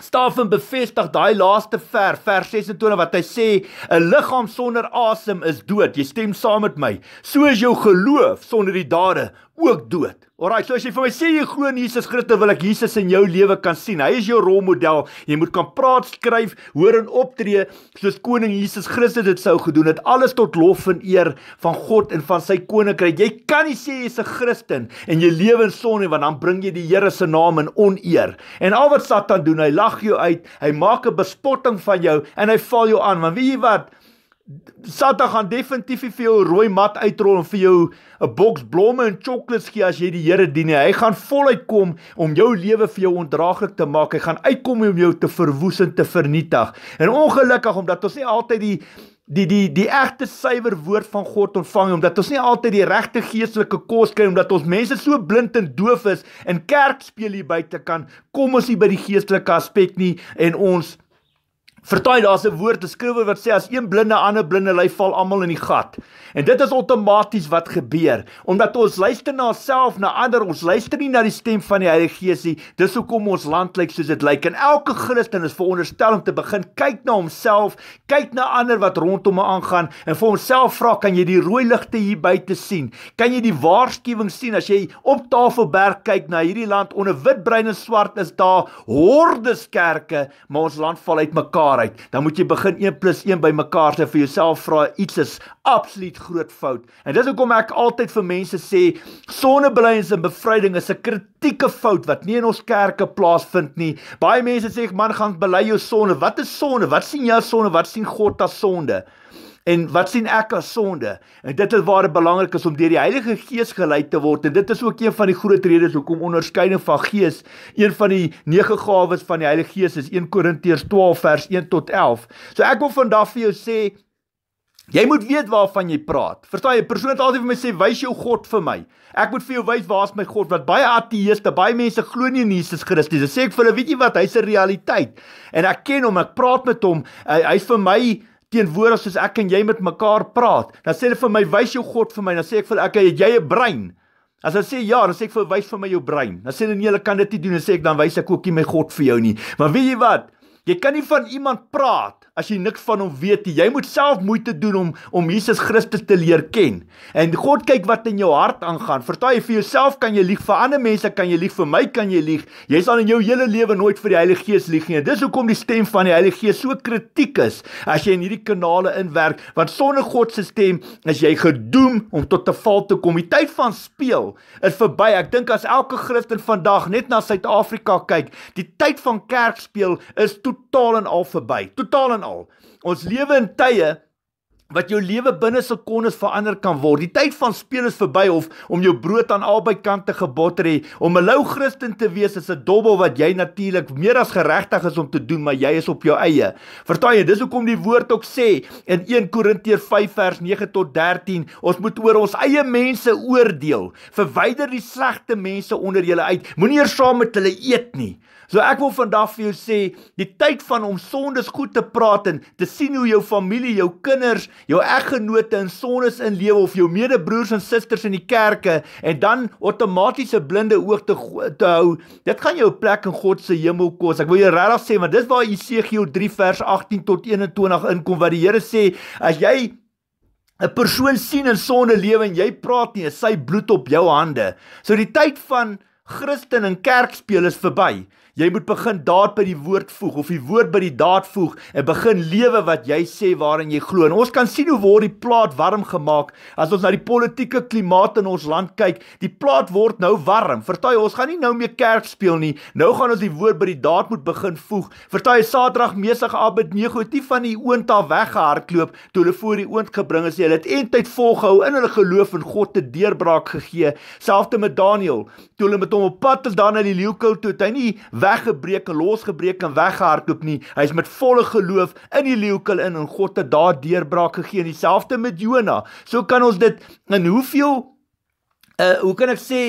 Staffen bevestig daai laaste vers, vers 26 wat hy sê 'n liggaam sonder asem is dood. Jy stem saam met my. So is jou geloof sonder die dade ook dood. Alraai, so as jy vir my sê jy glo in Jesus Christus, wil ek Jesus in jou lewe kan sien. Hy is jou rolmodel. Jy moet kan praat, skryf, hoor en optree soos koning Jesus Christus dit sou gedoen het. Alles tot lof en eer van God en van sy koninkryk. Jy kan nie sê jy's 'n Christen en jy lewe in sonde want dan bring jy die Here se naam in oneer. En al wat Satan doen, hy lag jou uit. Hy maak 'n bespotting van jou en hy val jou aan. Want weet jy wat? Satan gaan definitief vir jou rooi mat uitrol en vir jou 'n boks blomme en sjokolade gee as jy die Here dien nie. Hy gaan voluit kom om jou lewe vir jou ondraaglik te maak. Hy gaan uitkom om jou te verwoes en te vernietig. En ongelukkig omdat ons nie altyd die die die die regte suiwer woord van God ontvang omdat ons nie altyd die regte geestelike kos kry omdat ons mense so blind en doof is in kerk speel hier buite kan kom ons nie by die geestelike aspek nie en ons Vertaai daar's 'n woord geskrywe wat sê as een blinde ander blinde ly val almal in die gat. En dit is outomaties wat gebeur omdat ons luister na onsself, na ander, ons luister nie na die stem van die Heilige Gees nie. Dis hoekom ons land lyk soos dit lyk. En elke Christen is veronderstel om te begin kyk na homself, kyk na ander wat rondom hom aangaan en vir homself vra, kan jy die rooi ligte hier buite sien? Kan jy die waarskuwing sien as jy op Tafelberg kyk na hierdie land onder wit, bruin en swart is daar hordes kerke, maar ons land val uit mekaar waarheid, dan moet jy begin 1 + 1 bymekaar sê vir jouself vra iets is absoluut groot fout. En dis hoekom ek altyd vir mense sê sonnebelyns en bevryding is 'n kritieke fout wat nie in ons kerke plaasvind nie. Baie mense sê ek man gaan bely jou sonde. Wat is sonde? Wat sien jy as sonde? Wat sien God as sonde? En wat sien ek as sonde? En dit is waar dit belangrik is om deur die Heilige Gees gelei te word. En dit is ook een van die groot redes hoekom onderskeiding van Gees een van die nege gawes van die Heilige Gees is 1 Korintiërs 12 vers 1 tot 11. So ek wil vandag vir jou sê jy moet weet waarvan jy praat. Verstaan jy? Persoon het altyd vir my sê wys jou God vir my. Ek moet vir jou wys waar is my God? Want baie ateëste, baie mense glo nie in Jesus Christus nie. Sê ek vir hulle, weet jy wat? Hy's 'n realiteit. En ek ken hom, ek praat met hom. Hy's hy vir my teenwoordig soos ek en jy met mekaar praat. Dan sê hulle vir my, "Wys jou God vir my." Dan sê ek vir hulle, "Okay, jy het 'n brein." As hulle sê, "Ja," dan sê ek vir hulle, "Wys vir my jou brein." Dan sê hulle, "Nee, hulle kan dit nie doen." Dan sê ek, "Dan wys ek ook nie my God vir jou nie." Maar weet jy wat? Jy kan nie van iemand praat as jy niks van hom weet nie. Jy moet self moeite doen om om Jesus Christus te leer ken. En God kyk wat in jou hart aangaan. Vertel jy vir jouself kan jy lieg vir ander mense, kan jy lieg vir my, kan jy lieg. Jy sal in jou hele lewe nooit vir die Heilige Gees lieg nie. Dis hoekom die stem van die Heilige Gees so kritiek is as jy in hierdie kanale inwerk, want sonder God se stem is jy gedoem om tot 'n val te kom. Die tyd van speel is verby. Ek dink as elke Christen vandag net na Suid-Afrika kyk, die tyd van kerkspeel is totaal en al verby. Totaal en van al. Ons lewe in tye wat jou lewe binne sekondes verander kan word. Die tyd van speel is verby of om jou brood aan albei kante geboter hê om 'n ou Christen te wees is 'n dobbel wat jy natuurlik meer as geregtig is om te doen, maar jy is op jou eie. Verstaan jy? Dis hoekom die woord ook sê in 1 Korintiërs 5 vers 9 tot 13, ons moet oor ons eie mense oordeel. Verwyder die slegte mense onder julle uit. Moenie eers saam met hulle eet nie. So ek wil vandag vir jou sê, die tyd van om sondes goed te praat en te sien hoe jou familie, jou kinders, jou eggenote in sondes in lewe of jou medebroers en susters in die kerke en dan outomatiese blinde oog te, te hou, dit gaan jou plek in God se hemel kos. Ek wil jou regtig sê, want dis waar Jesegio 3 vers 18 tot 21 inkom wat die Here sê, as jy 'n persoon sien in sonde lewe en jy praat nie, sy bloed op jou hande. So die tyd van Christen en kerkspeel is verby. Jy moet begin daad by die woord voeg of die woord by die daad voeg en begin lewe wat jy sê waarin jy glo. En ons kan sien hoe word die plaat warm gemaak as ons na die politieke klimaat in ons land kyk. Die plaat word nou warm. Vertel ons gaan nie nou meer kerk speel nie. Nou gaan ons die woord by die daad moet begin voeg. Vertel jy Saterdag mesige Abid 9 het nie van die oonta weggehardloop toe hulle voor die oond gebring is. Hulle het eintlik volgehou in hulle geloof en God te deurbraak gegee. Selfs te met Daniel toe hulle met hom hom op pad tot dan na die leeukou toe het hy nie weggebreek en losgebreek en weggehardloop nie hy is met volle geloof in die leeukou in en God het daar deurbraak gegee dieselfde met Jona so kan ons dit in hoeveel uh hoe kan ek sê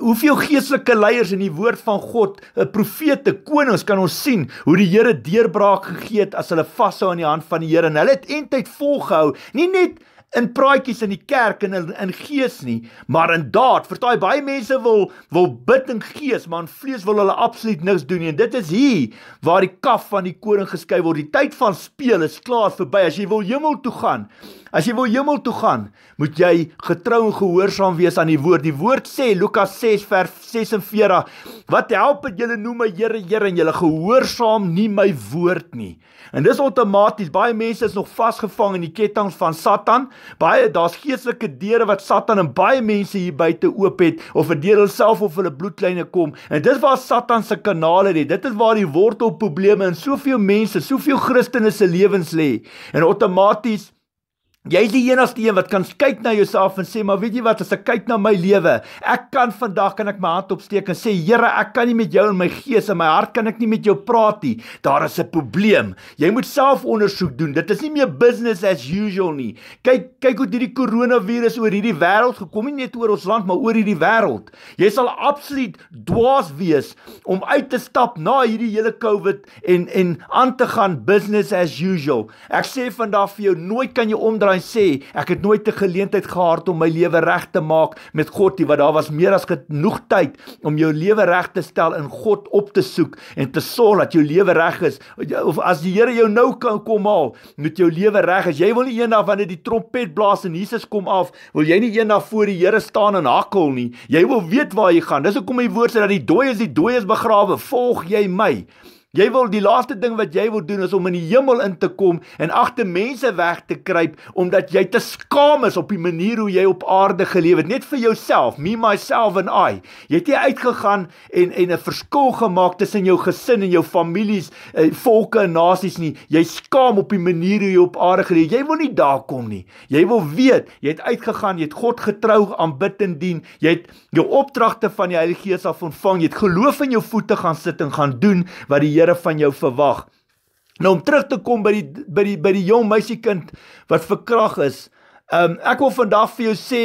hoeveel geestelike leiers in die woord van God 'n eh, profete konings kan ons sien hoe die Here deurbraak gegee het as hulle vashou aan die hand van die Here en hulle het eintlik volgehou nie net in praatjies in die kerk en in, in gees nie, maar in daad. Vir daai baie mense wil wil bid in gees, maar in vlees wil hulle absoluut niks doen nie. En dit is hier waar die kaf van die koring geskei word. Die tyd van speel is klaar verby. As jy wil hemel toe gaan, As jy wil hemel toe gaan, moet jy getrou en gehoorsaam wees aan die woord. Die woord sê Lukas 6 vers 46, wat help dit julle noem my Here, Here en julle gehoorsaam nie my woord nie. En dis outomaties. Baie mense is nog vasgevang in die ketting van Satan. Baie daar's geestelike deure wat Satan en baie mense hier buite oop het of vir deel self of hulle bloedlyne kom. En dit waar Satan se kanale lê. Dit is waar die wortelprobleme in soveel mense, soveel Christene se lewens lê. En outomaties Jy is die enigste een wat kan kyk na jouself en sê, maar weet jy wat, as ek kyk na my lewe, ek kan vandag kan ek my hand opsteek en sê, Here, ek kan nie met jou in my gees en my hart kan ek nie met jou praat nie. Daar is 'n probleem. Jy moet self ondersoek doen. Dit is nie meer business as usual nie. Kyk, kyk hoe hierdie koronavirus oor hierdie wêreld gekom het, nie net oor ons land, maar oor hierdie wêreld. Jy sal absoluut dwaas wees om uit te stap na hierdie hele COVID en en aan te gaan business as usual. Ek sê vandag vir jou, nooit kan jy omdraai en sê ek het nooit 'n geleentheid gehad om my lewe reg te maak met God nie want daar was meer as genoeg tyd om jou lewe reg te stel in God op te soek en te sorg dat jou lewe reg is of as die Here jou nou kan kom haal met jou lewe reg as jy wil nie eendag wanneer die trompet blaas en Jesus kom af wil jy nie eendag voor die Here staan en hakkel nie jy wil weet waar jy gaan dis hoekom die woord sê dat die dooie is die dooie is begrawe volg jy my Jy wil die laaste ding wat jy wil doen is om in die hemel in te kom en agter mense weg te kruip omdat jy te skaam is op die manier hoe jy op aarde geleef het, net vir jouself, me myself and I. Jy het nie uitgegaan en en 'n verskil gemaak tussen jou gesin en jou families, eh, volke en nasies nie. Jy skaam op die manier hoe jy op aarde geleef. Jy wil nie daar kom nie. Jy wil weet, jy het uitgegaan, jy het God getrou aanbid en dien. Jy het jou opdragte van die Heilige Gees af ontvang. Jy het geloof in jou voete gaan sit en gaan doen wat die Here van jou verwag. Nou om terug te kom by die by die by die jong meisiekind wat verkrag is. Um ek wil vandag vir jou sê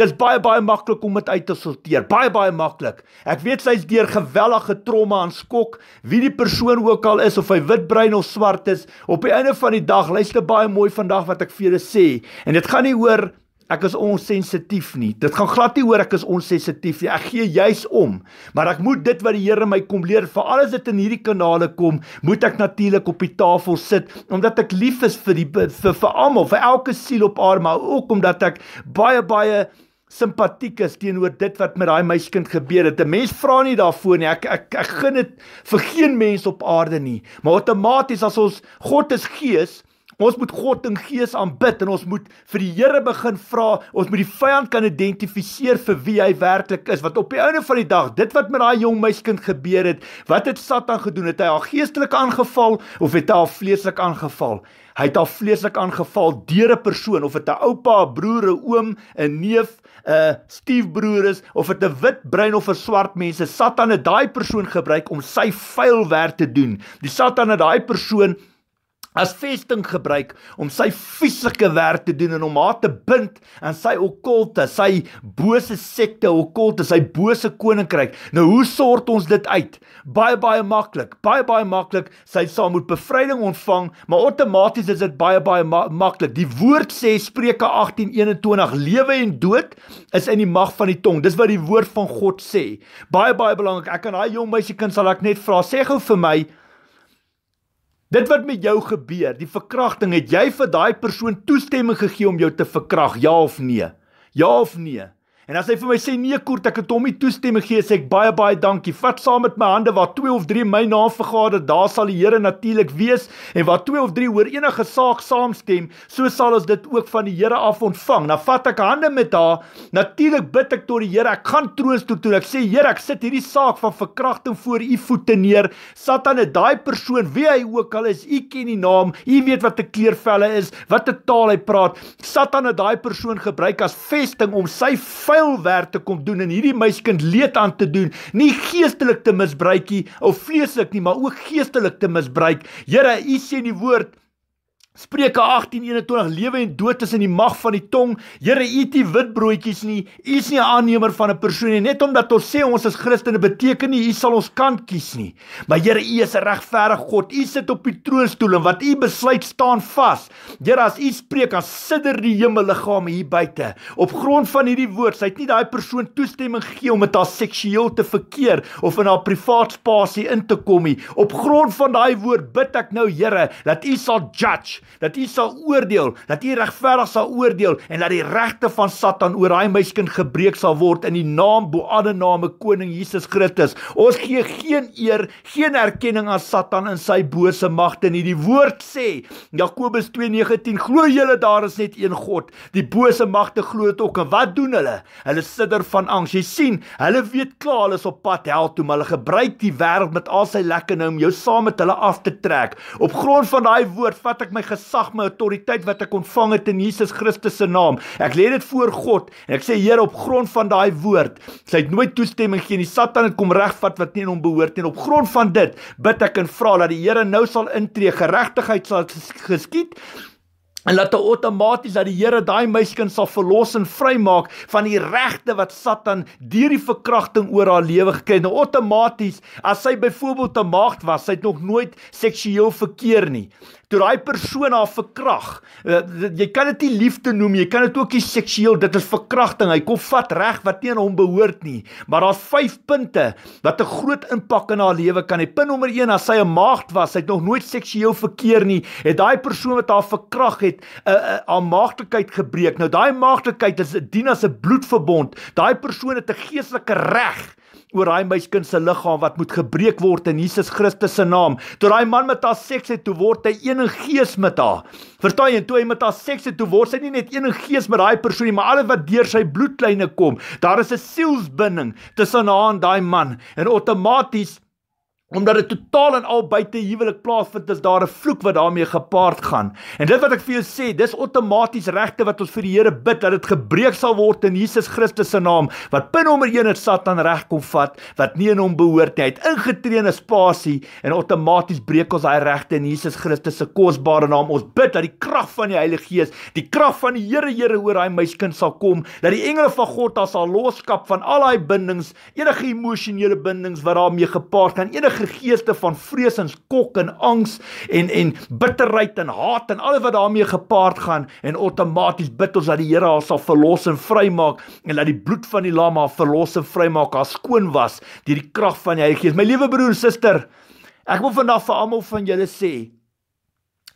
dis baie baie maklik om dit uit te sorteer. Baie baie maklik. Ek weet sy's deur gewellige tromme aan skok wie die persoon ook al is of hy witbrein of swart is. Op die einde van die dag luister baie mooi vandag wat ek vir julle sê en dit gaan nie oor Ek is onsensitief nie. Dit gaan glad nie oor ek is onsensitief nie. Ek gee juis om, maar ek moet dit wat die Here my kom leer vir alles wat in hierdie kanale kom, moet ek natuurlik op die tafel sit omdat ek lief is vir die vir vir almal, vir elke siel op aarde, maar ook omdat ek baie baie simpatiek is teenoor dit wat met daai meisiekind gebeur het. 'n Mens vra nie daarvoor nie. Ek ek ek gun dit vir geen mens op aarde nie. Maar outomaties as ons God is gees, Ons moet God in gees aanbid en ons moet vir die Here begin vra. Ons moet die vyand kan identifiseer vir wie hy werklik is. Wat op die einde van die dag, dit wat met daai jong meisiekind gebeur het, wat het Satan gedoen? Het hy haar geestelik aangeval of het hy haar vleeslik aangeval? Hy het haar vleeslik aangeval deur 'n persoon of dit 'n oupa, 'n broer, 'n oom, 'n neef, 'n stiefbroer is of dit 'n wit brein of 'n swart mens is. Satan het daai persoon gebruik om sy vuil werk te doen. Die Satan het daai persoon as vesting gebruik om sy fisieke werk te doen en om haar te bind aan sy okkulte, sy bose sekte, okkulte, sy bose koninkryk. Nou hoe sort ons dit uit? Baie baie maklik. Baie baie maklik. Sy sal moet bevryding ontvang, maar outomaties is dit baie baie maklik. Die woord sê Spreuke 18:21 lewe en dood is in die mag van die tong. Dis wat die woord van God sê. Baie baie belangrik. Ek aan daai jong meisiekind sal ek net vra, sê gou vir my, Dit wat met jou gebeur, die verkrachting, het jy vir daai persoon toestemming gegee om jou te verkrag? Ja of nee? Ja of nee? En as hy vir my sê nee Kurt, ek het hom nie toestemming gee sê ek baie baie dankie. Vat saam met my hande waar 2 of 3 my naam vergader, daar sal die Here natuurlik wees en waar 2 of 3 oor enige saak saamstem, so sal ons dit ook van die Here af ontvang. Dan nou vat ek hande met haar, natuurlik bid ek tot die Here. Ek gaan troos toe toe. Ek sê Here, ek sit hierdie saak van verkrachting voor u voete neer. Satan het daai persoon, wie hy ook al is, u ken die naam, u weet wat 'n kleurvelle is, wat 'n taal hy praat. Satan het daai persoon gebruik as vesting om sy vuil werk te kom doen en hierdie meisiekind leed aan te doen, nie geestelik te misbruik nie of vleeslik nie, maar ook geestelik te misbruik. Here, U sê in die woord, Spreuke 18:21 Lewe en dood is in die mag van die tong. Here, U eet nie witbroodjies nie. U is nie 'n aannemer van 'n persoon nie. Net omdat ons sê ons is Christene, beteken nie U sal ons kant kies nie. Maar Here, U is 'n regverdige God. U sit op die troonstoel en wat U besluit staan vas. Here, as U spreek, dan sidder die hemelliggame hier buite. Op grond van hierdie woord, sy het nie daai persoon toestemming gegee om met haar seksueel te verkeer of in haar privaat spasie in te kom nie. Op grond van daai woord bid ek nou, Here, dat U sal judge dat U sal oordeel, dat U regverdig sal oordeel en dat die regte van Satan oor daai meisiekind gebreek sal word in die naam bo alle name koning Jesus Christus. Ons gee geen eer, geen erkenning aan Satan en sy bose magte nie. Die woord sê, Jakobus 2:19, glo julle daar is net een God. Die bose magte glo dit ook en wat doen hulle? Hulle sidder van angs. Jy sien, hulle weet klaar hulle is op pad hel toe, maar hulle gebruik die wêreld met al sy lekkernye om jou saam met hulle af te trek. Op grond van daai woord vat ek my gesag, my autoriteit wat ek ontvang het in Jesus Christus se naam. Ek lê dit voor God en ek sê Here op grond van daai woord, sê ek nooit toestemming gee nie. Satan het kom regvat wat nie aan hom behoort nie. En op grond van dit bid ek en vra dat die Here nou sal intree, geregtigheid sal geskied en laat outomaties dat die Here daai meisiekind sal verlos en vrymaak van die regte wat Satan deur die verkrachting oor haar lewe gekry het. Nou outomaties, as sy byvoorbeeld te maagd was, sy het nog nooit seksueel verkeer nie toe daai persoon haar verkrag. Eh, jy kan dit nie liefde noem, jy kan dit ook nie seksueel, dit is verkrachting. Hy kom vat reg wat nie aan hom behoort nie. Maar daar's vyf punte wat 'n groot impak in haar lewe kan hê. Punt nommer 1, as sy 'n maagd was, sy het nog nooit seksueel verkeer nie, het daai persoon wat haar verkrag het, 'n eh, eh, haar maagdelikheid gebreek. Nou daai maagdelikheid is dien as 'n bloedverbond. Daai persoon het 'n geestelike reg oor daai meisie se liggaam wat moet gebreek word in Jesus Christus se naam. Toe daai man met haar seks het toe word hy een in gees met haar. Verstaan jy? Toe hy met haar seks het toe word sy nie net een in gees met daai persoon nie, maar alles wat deur sy bloedlyne kom. Daar is 'n sielsbinding tussen haar en daai man en outomaties Omdat dit totaal en al buite huwelik plaasvind, is daar 'n vloek wat daarmee gepaard gaan. En dit wat ek vir jou sê, dis outomaties regte wat ons vir die Here bid dat dit gebreek sal word in Jesus Christus se naam, wat pin nommer 1 het Satan regkom vat wat nie in hom behoort nie. Hy het ingetree in 'n spasie en outomaties breek ons daai regte in Jesus Christus se kosbare naam. Ons bid dat die krag van die Heilige Gees, die krag van die Here Here oor daai meisiekind sal kom, dat die engele van God haar sal loskap van al daai bindings, enige emosionele bindings wat daarmee gepaard gaan. Enige heilige geeste van vrees en skok en angs en en bitterheid en haat en alles wat daarmee gepaard gaan en outomaties bid ons dat die Here haar sal verlos en vrymaak en dat die bloed van die lam haar verlos en vrymaak haar skoon was deur die krag van die Heilige Gees. My liewe broer en suster, ek wil vandag vir almal van julle sê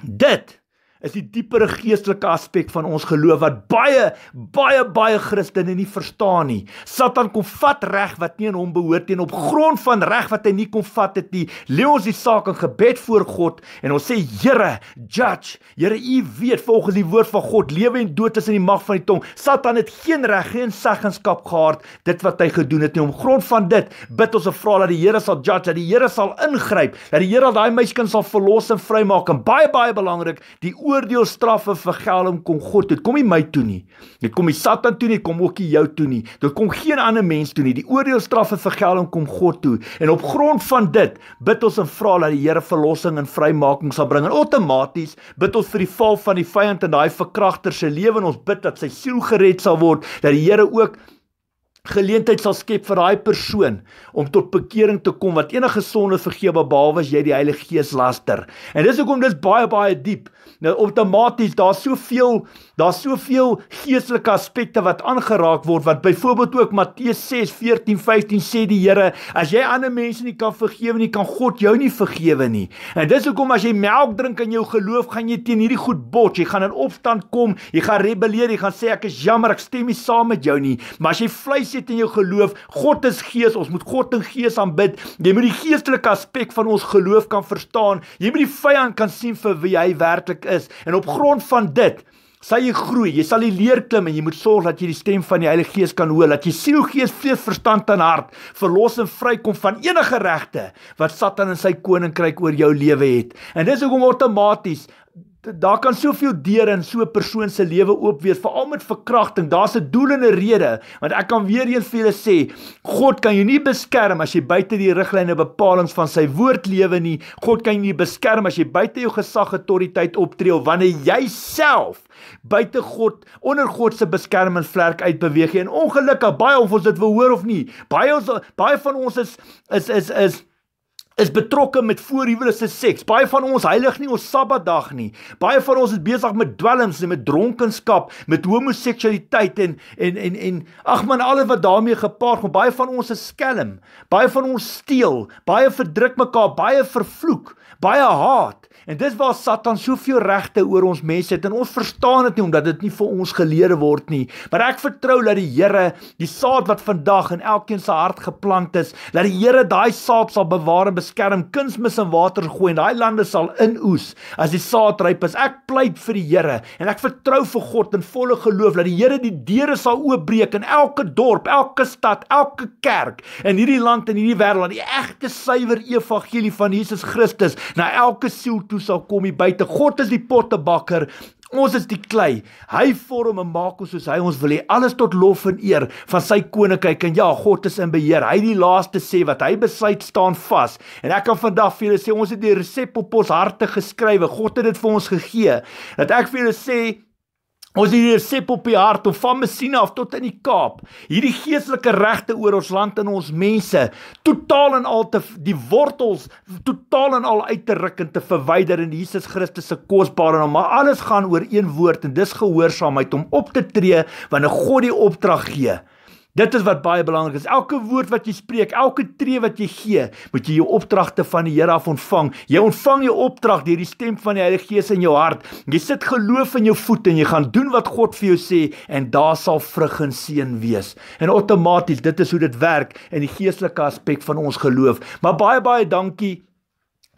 dit is die diepere geestelike aspek van ons geloof wat baie baie baie Christene nie verstaan nie. Satan kom vat reg wat nie aan hom behoort nie en op grond van reg wat hy nie kom vat het nie, lê ons die saak in gebed voor God en ons sê Here, judge. Here, U weet volgens die woord van God, lewe en dood is in die mag van die tong. Satan het geen reg en seggenskap gehad dit wat hy gedoen het nie. Op grond van dit bid ons en vra dat die Here sal judge, dat die Here sal ingryp, dat die Here daai meisiekind sal verlos en vrymaak. En baie baie belangrik, die oordeel straffe vir Gelm kom God. Dit kom nie my toe nie. Dit kom nie Satan toe nie, kom ook nie jou toe nie. Dit kom geen ander mens toe nie. Die oordeel straffe vir Gelm kom God toe. En op grond van dit bid ons en vra dat die Here verlossing en vrymaking sal bring. En outomaties bid ons vir die val van die vyand en daai verkragter se lewe en ons bid dat sy siel gered sal word, dat die Here ook geleentheid sal skep vir daai persoon om tot bekering te kom wat enige sonde vergewe behalwe as jy die Heilige Gees laster. En dis hoekom dis baie baie diep nou outomaties daar soveel daar soveel geestelike aspekte wat aangeraak word wat byvoorbeeld ook Matteus 6:14-15 sê die Here as jy ander mense nie kan vergewe nie kan God jou nie vergewe nie en dis hoekom as jy melk drink in jou geloof gaan jy teen hierdie goed bots jy gaan in opstand kom jy gaan rebelleer jy gaan sê ek is jammer ek stem nie saam met jou nie maar as jy vleis het in jou geloof God is gees ons moet God in gees aanbid jy moet die geestelike aspek van ons geloof kan verstaan jy moet die vyand kan sien vir wie hy werklik is en op grond van dit sal jy groei. Jy sal die leer klim en jy moet sorg dat jy die stem van die Heilige Gees kan hoor, dat jy siel, gees, vlees, verstand en hart verlos en vrykom van enige regte wat Satan in sy koninkryk oor jou lewe het. En dis hoekom outomaties Daar kan soveel deure in so 'n persoon se lewe oop wees, veral met verkrachting. Daar's 'n doel en 'n rede, want ek kan weer eens vir julle sê, God kan jou nie beskerm as jy buite die riglyne bepalinge van sy woord lewe nie. God kan jou nie beskerm as jy buite jou gesag en autoriteit optree of wanneer jy self buite God, onder God se beskerming vlerk uitbeweeg. En ongelukkig baie of ons dit wil hoor of nie, baie ons baie van ons is is is is is betrokke met voorhuwelike seks. Baie van ons heilig nie ons Sabbatdag nie. Baie van ons is besig met dwelms en met dronkenskap, met homoseksualiteit en en en en ag man alles wat daarmee gepaard gaan. Baie van ons is skelm. Baie van ons steel, baie verdruk mekaar, baie vervloek, baie haat. En dis waar Satan soveel regte oor ons mense het en ons verstaan dit nie omdat dit nie vir ons geleer word nie. Maar ek vertrou dat die Here die saad wat vandag in elkeen se hart geplant is, dat die Here daai saad sal bewaar en beskerm, kunsmis en water gooi en daai lande sal inoes as die saad ryp is. Ek pleit vir die Here en ek vertrou vir God in volle geloof dat die Here die deure sal oopbreek in elke dorp, elke stad, elke kerk in hierdie land en hierdie wêreld dat die egte suiwer evangelie van Jesus Christus na elke siel toe toe sal kom hier buite. God is die pottebakker. Ons is die klei. Hy vorm en maak ons soos hy ons wil hê. Alles tot lof en eer van sy koninkryk. En ja, God is in beheer. Hy die laaste sê wat hy besluit staan vas. En ek kan vandag vir julle sê ons het die resep op ons harte geskrywe. God het dit vir ons gegee. Dat ek vir julle sê Ons het hier sep op die hart of van Messina af tot in die Kaap. Hierdie geestelike regte oor ons land en ons mense totaal en al te die wortels totaal en al uit te ruk en te verwyder in Jesus Christus se kosbare naam. Maar alles gaan oor een woord en dis gehoorsaamheid om op te tree wanneer God die opdrag gee. Dit is wat baie belangrik is. Elke woord wat jy spreek, elke tree wat jy gee, moet jy jou opdragte van die Here af ontvang. Jy ontvang jou opdrag deur die stem van die Heilige Gees in jou hart. Jy sit geloof in jou voete en jy gaan doen wat God vir jou sê en daar sal vrug en seën wees. En outomaties, dit is hoe dit werk in die geestelike aspek van ons geloof. Maar baie baie dankie.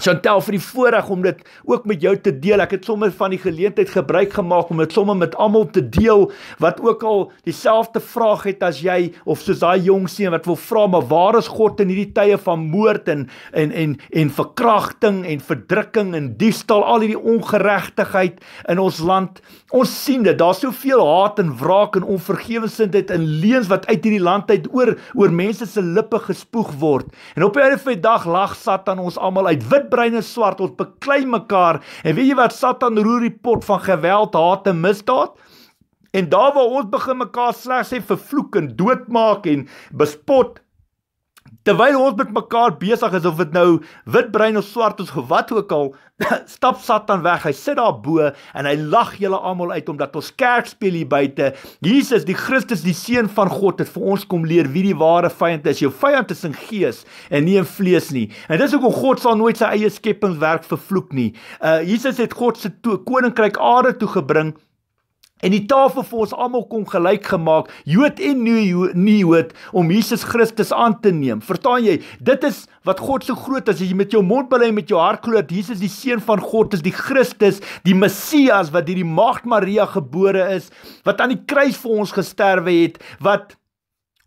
Chantel vir die voorreg om dit ook met jou te deel. Ek het sommer van die geleentheid gebruik gemaak om dit sommer met almal te deel wat ook al dieselfde vraag het as jy of soos daai jong seun wat wil vra maar waar is God in hierdie tye van moord en en en en verkrachting en verdrukking en diefstal, al hierdie ongeregtigheid in ons land. Ons sien dit, daar's soveel haat en wraak en onvergewensindheid en leuns wat uit hierdie land uit oor oor mense se lippe gespoeg word. En op 'n of ander dag lag Satan ons almal uit. Wit breine swart ons beklei mekaar en weet jy wat Satan roer die pot van geweld, haat en misdaad en daar waar ons begin mekaar slegs sê vervloek en doodmaak en bespot Terwyl ons met mekaar besig is of dit nou wit brein of swart is of wat ook al, stap Satan weg. Hy sit daar bo en hy lag julle almal uit omdat ons kerk speel hier buite. Jesus, die Christus, die seun van God het vir ons kom leer wie die ware vyand is. Jou vyand is in gees en nie in vlees nie. En dis hoekom God sal nooit sy eie skepingswerk vervloek nie. Uh Jesus het God se koninkryk aarde toe gebring En die tafel vir ons almal kom gelyk gemaak, Jood en nie-Jood om Jesus Christus aan te neem. Verstaan jy? Dit is wat God so groot as jy met jou mond bely en met jou hart glo dat Jesus die seun van God is, die Christus, die Messias wat deur die maagd Maria gebore is, wat aan die kruis vir ons gesterwe het, wat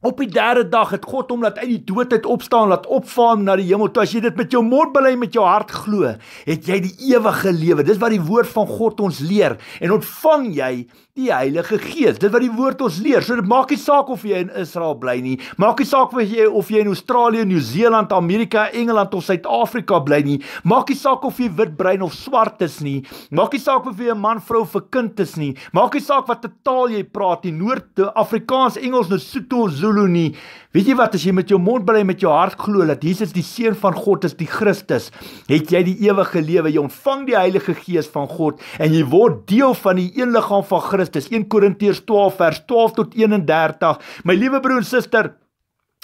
Op die derde dag het God hom laat uit die dood uit opstaan, laat opvaar na die hemel. Toe as jy dit met jou mond bely en met jou hart glo, het jy die ewige lewe. Dis wat die woord van God ons leer. En ontvang jy die Heilige Gees. Dit wat die woord ons leer. So dit maak nie saak of jy in Israel bly nie. Maak nie saak of jy of jy in Australië, Nieu-Seeland, Amerika, Engeland of Suid-Afrika bly nie. Maak nie saak of jy wit brein of swart is nie. Maak nie saak of jy 'n man, vrou of 'n kind is nie. Maak nie saak watter taal jy praat nie. Noord-Afrikaans, Engels, Lesotho, Zulu nie. Weet jy wat as jy met jou mond bely en met jou hart glo dat Jesus die seun van God is, die Christus, het jy die ewige lewe. Jy ontvang die Heilige Gees van God en jy word deel van die een liggaam van Christus Christus. 1 Korintiërs 12 vers 12 tot 31. My liewe broer en suster,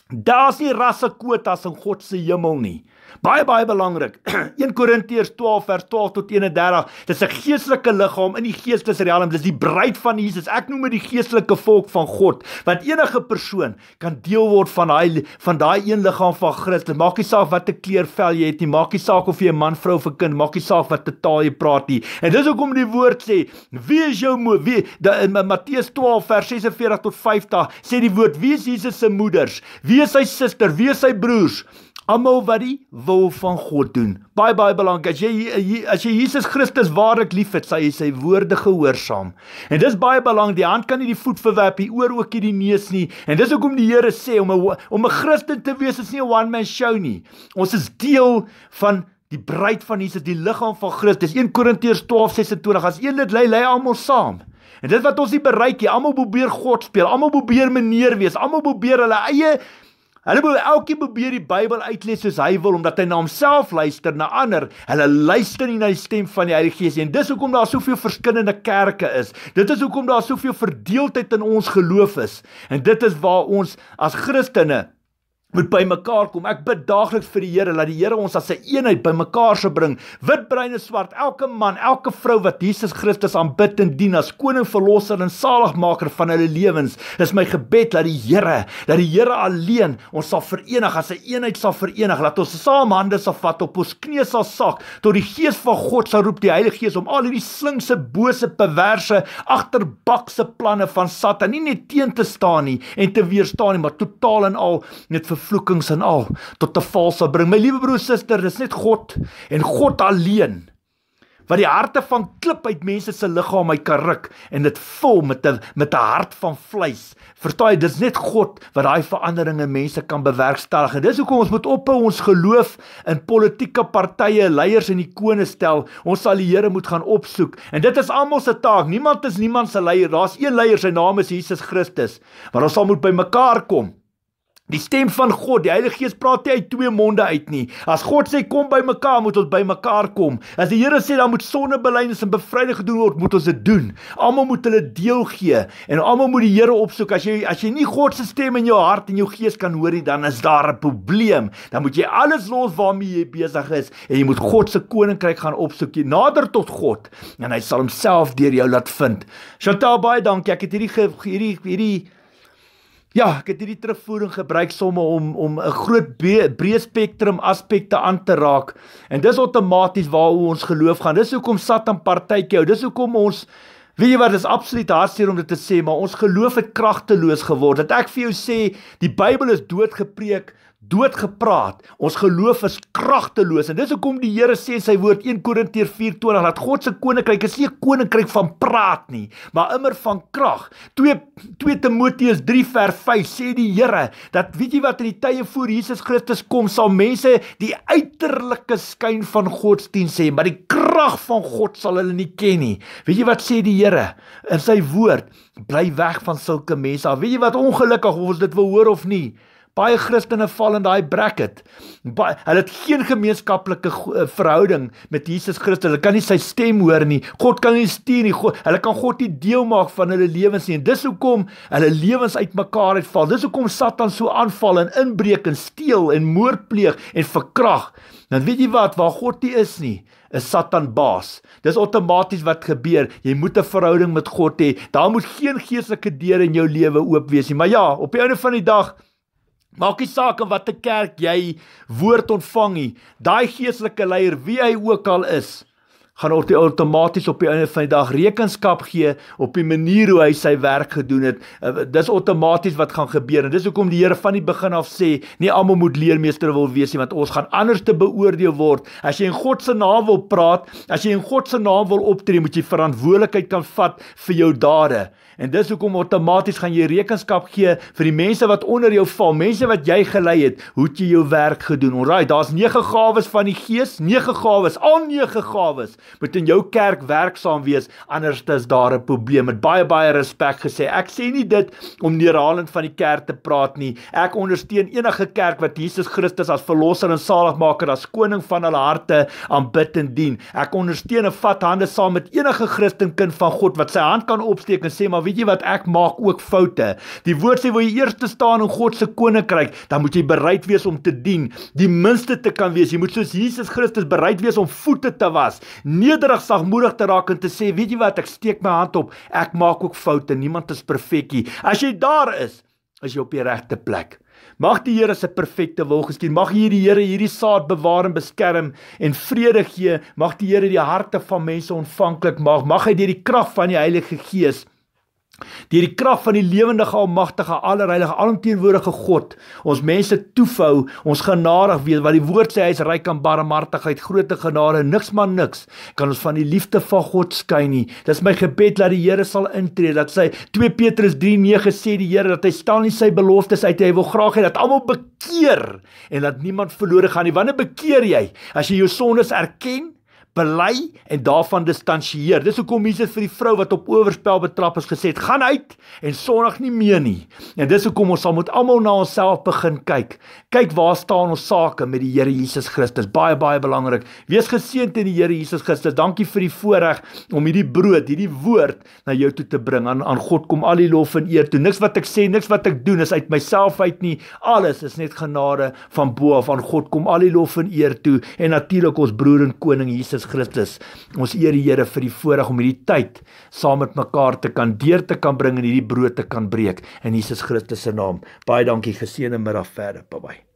Daar's nie rassekwotas in God se hemel nie. Baie baie belangrik. 1 Korintiërs 12 vers 12 tot 31. Dis 'n geestelike liggaam in die geestesriem. Dis die bruid van Jesus. Ek noem dit die geestelike volk van God. Want enige persoon kan deel word van daai van daai een liggaam van Christus. Maak nie saak watter kleur vel jy het nie. Maak nie saak of jy 'n man, vrou of 'n kind. Maak nie saak watter taal jy praat nie. En dis hoekom die woord sê, wie is jou moeder? Wie da, in Matteus 12 vers 46 tot 50 sê die woord, wie is Jesus se moeders? Wie wees sy suster, wees sy broers, almal wat die wil van God doen. Baie baie belangrik. As jy as jy Jesus Christus waarlik liefhet, sal jy sy woorde gehoorsaam. En dis baie belangrik. Die hand kan nie die voet verwerp nie, oor ook nie die neus nie. En dis hoekom die Here sê om 'n om 'n Christen te wees is nie 'n one man show nie. Ons is deel van die bruid van Jesus, die liggaam van Christus. 1 Korintiërs 12:26. As een lid lei, lei almal saam. En dit wat ons nie bereik nie, almal probeer God speel, almal probeer meneer wees, almal probeer hulle eie Hulle wil elkeen probeer die Bybel uitlees soos hy wil omdat hy na homself luister na ander. Hulle luister nie na die stem van die Heilige Gees nie. En dis hoekom daar soveel verskillende kerke is. Dit is hoekom daar soveel verdeeldheid in ons geloof is. En dit is waar ons as Christene moet by mekaar kom. Ek bid daagliks vir die Here dat die Here ons as 'n eenheid by mekaar sou bring. Wit, bruin en swart, elke man, elke vrou wat Jesus Christus aanbid en dien as koning, verlosser en saligmaker van hulle lewens. Dis my gebed dat die Here, dat die Here alleen ons sal verenig as 'n eenheid sal verenig. Laat ons saam hande sal vat op ons knieë sal sak tot die Gees van God sal roep die Heilige Gees om al hierdie slinkse, bose, perverse, agterbakse planne van Satan nie net teen te staan nie en te weerstaan nie, maar totaal en al net vir vervloekings en al tot 'n val sal bring. My liewe broer, suster, dis net God en God alleen wat die harte van klip uit mense se liggaam uit karik en dit vul met 'n met 'n hart van vleis. Verstaan jy, dis net God wat daai veranderinge mense kan bewerkstellig. En dis hoekom ons moet ophou ons geloof in politieke partye, leiers en ikone stel. Ons sal die Here moet gaan opsoek. En dit is almal se taak. Niemand is niemand se leier. Daar's een leier, sy naam is Jesus Christus. Maar ons sal moet bymekaar kom. Die stem van God, die Heilige Gees praat nie uit twee monde uit nie. As God sê kom by mekaar, moet ons by mekaar kom. As die Here sê dan moet sonnebelynings en bevryding gedoen word, moet ons dit doen. Almal moet hulle deel gee en almal moet die Here opsoek. As jy as jy nie God se stem in jou hart en jou gees kan hoor nie, dan is daar 'n probleem. Dan moet jy alles los waarmee jy besig is en jy moet God se koninkryk gaan opsoek. Jy nader tot God en hy sal homself deur jou laat vind. Chantal, baie dankie. Ek het hierdie hierdie hierdie Ja, ek het hierdie terugvoering gebruik somme om om 'n groot breë spektrum aspekte aan te raak. En dis outomaties waaroor ons geloof gaan. Dis hoekom Satan partytjie hou. Dis hoekom ons weet jy wat dis absoluut hartseer om dit te sê, maar ons geloof het kragteloos geword. Dat ek vir jou sê, die Bybel is dood gepreek doodgepraat. Ons geloof is kragteloos en dis hoekom die Here sê in sy woord 1 Korintiërs 4:20 dat God se koninkryk is nie 'n koninkryk van praat nie, maar immer van krag. 2 2 Timoteus 3:5 sê die Here dat weet jy wat in die tye voor Jesus Christus kom sal mense die uiterlike skyn van godsdienst sê, maar die krag van God sal hulle nie ken nie. Weet jy wat sê die Here in sy woord? Bly weg van sulke mense. Weet jy wat ongelukkig of ons dit wil hoor of nie. Baie Christene val in daai bracket. Baie hulle het geen gemeenskaplike eh, verhouding met Jesus Christus. Hulle kan nie sy stem hoor nie. God kan nie stuur nie. God, hulle kan God nie deel maak van hulle lewens nie. En dis hoekom hulle lewens uitmekaar uitval. Dis hoekom Satan so aanval en inbreek en steel en moord pleeg en verkrag. Dan weet jy wat waar God nie is nie is Satan baas. Dis outomaties wat gebeur. Jy moet 'n verhouding met God hê. Daar moet geen geestelike deure in jou lewe oop wees nie. Maar ja, op die einde van die dag, Maak nie saak in watter kerk jy woord ontvang nie. Daai geestelike leier wie hy ook al is, gaan outomaties op die einde van die dag rekenskap gee op die manier hoe hy sy werk gedoen het. Eh, dis outomaties wat gaan gebeur en dis hoekom die Here van die begin af sê nie almal moet leermeester wil wees nie want ons gaan anders te beoordeel word. As jy in God se naam wil praat, as jy in God se naam wil optree, moet jy verantwoordelikheid kan vat vir jou dade. En dis hoekom outomaties gaan jy rekenskap gee vir die mense wat onder jou val, mense wat jy gelei het, hoe jy jou werk gedoen. Alraai, daar's 9 gawes van die Gees, 9 gawes, al 9 gawes moet in jou kerk werksaam wees, anders is daar 'n probleem. Met baie baie respek gesê, ek sê nie dit om neerhalend van die kerk te praat nie. Ek ondersteun enige kerk wat Jesus Christus as verlosser en saligmaker as koning van hulle harte aanbid en dien. Ek ondersteun en vat hande saam met enige Christenkind van God wat sy hand kan opsteek en sê maar weet jy wat ek maak ook foute. Die woord sê wil jy eers te staan in God se koninkryk, dan moet jy bereid wees om te dien, die minste te kan wees. Jy moet soos Jesus Christus bereid wees om voete te was, nederig sagmoedig te raak en te sê, weet jy wat, ek steek my hand op. Ek maak ook foute. Niemand is perfek nie. As jy daar is, is jy op die regte plek. Mag die Here se perfekte wil geskied. Mag hier die Here hierdie saad bewaar en beskerm en vrede gee. Mag die Here die harte van mense ontvanklik maak. Mag hy deur die krag van die Heilige Gees deur die krag van die lewendige almagtige allerheilige alomteenwoordige God ons mense toefou ons genadig weet wat die woord sê hy is ryk aan barmhartigheid groote genade niks maar niks kan ons van die liefde van God skei nie dis my gebed dat die Here sal intree dat sy 2 Petrus 3:9 sê die Here dat hy staan in sy beloftes uit hy wil graag hê dat almal bekeer en dat niemand verlore gaan nie wanneer bekeer jy as jy jou sondes erken bely en daarvan distansieer. Dis hoekom mense vir die vrou wat op owerspel betrap is gesê het, "Gaan uit en sondig nie meer nie." En dis hoekom ons sal moet almal na onsself begin kyk. Kyk waar staan ons sake met die Here Jesus Christus. Baie baie belangrik. Wees geseënd in die Here Jesus Christus. Dankie vir die voorreg om hierdie brood, hierdie woord na jou toe te bring. Aan aan God kom al die lof en eer toe. Niks wat ek sê, niks wat ek doen is uit myself uit nie. Alles is net genade van bo af. Aan God kom al die lof en eer toe en natuurlik ons broer en koning Jesus Jesus Christus. Ons eer die Here vir die voorreg om hierdie tyd saam met mekaar te kan deur te kan bring en hierdie brood te kan breek in Jesus Christus se naam. Baie dankie, geseënde middag verder. Bye bye.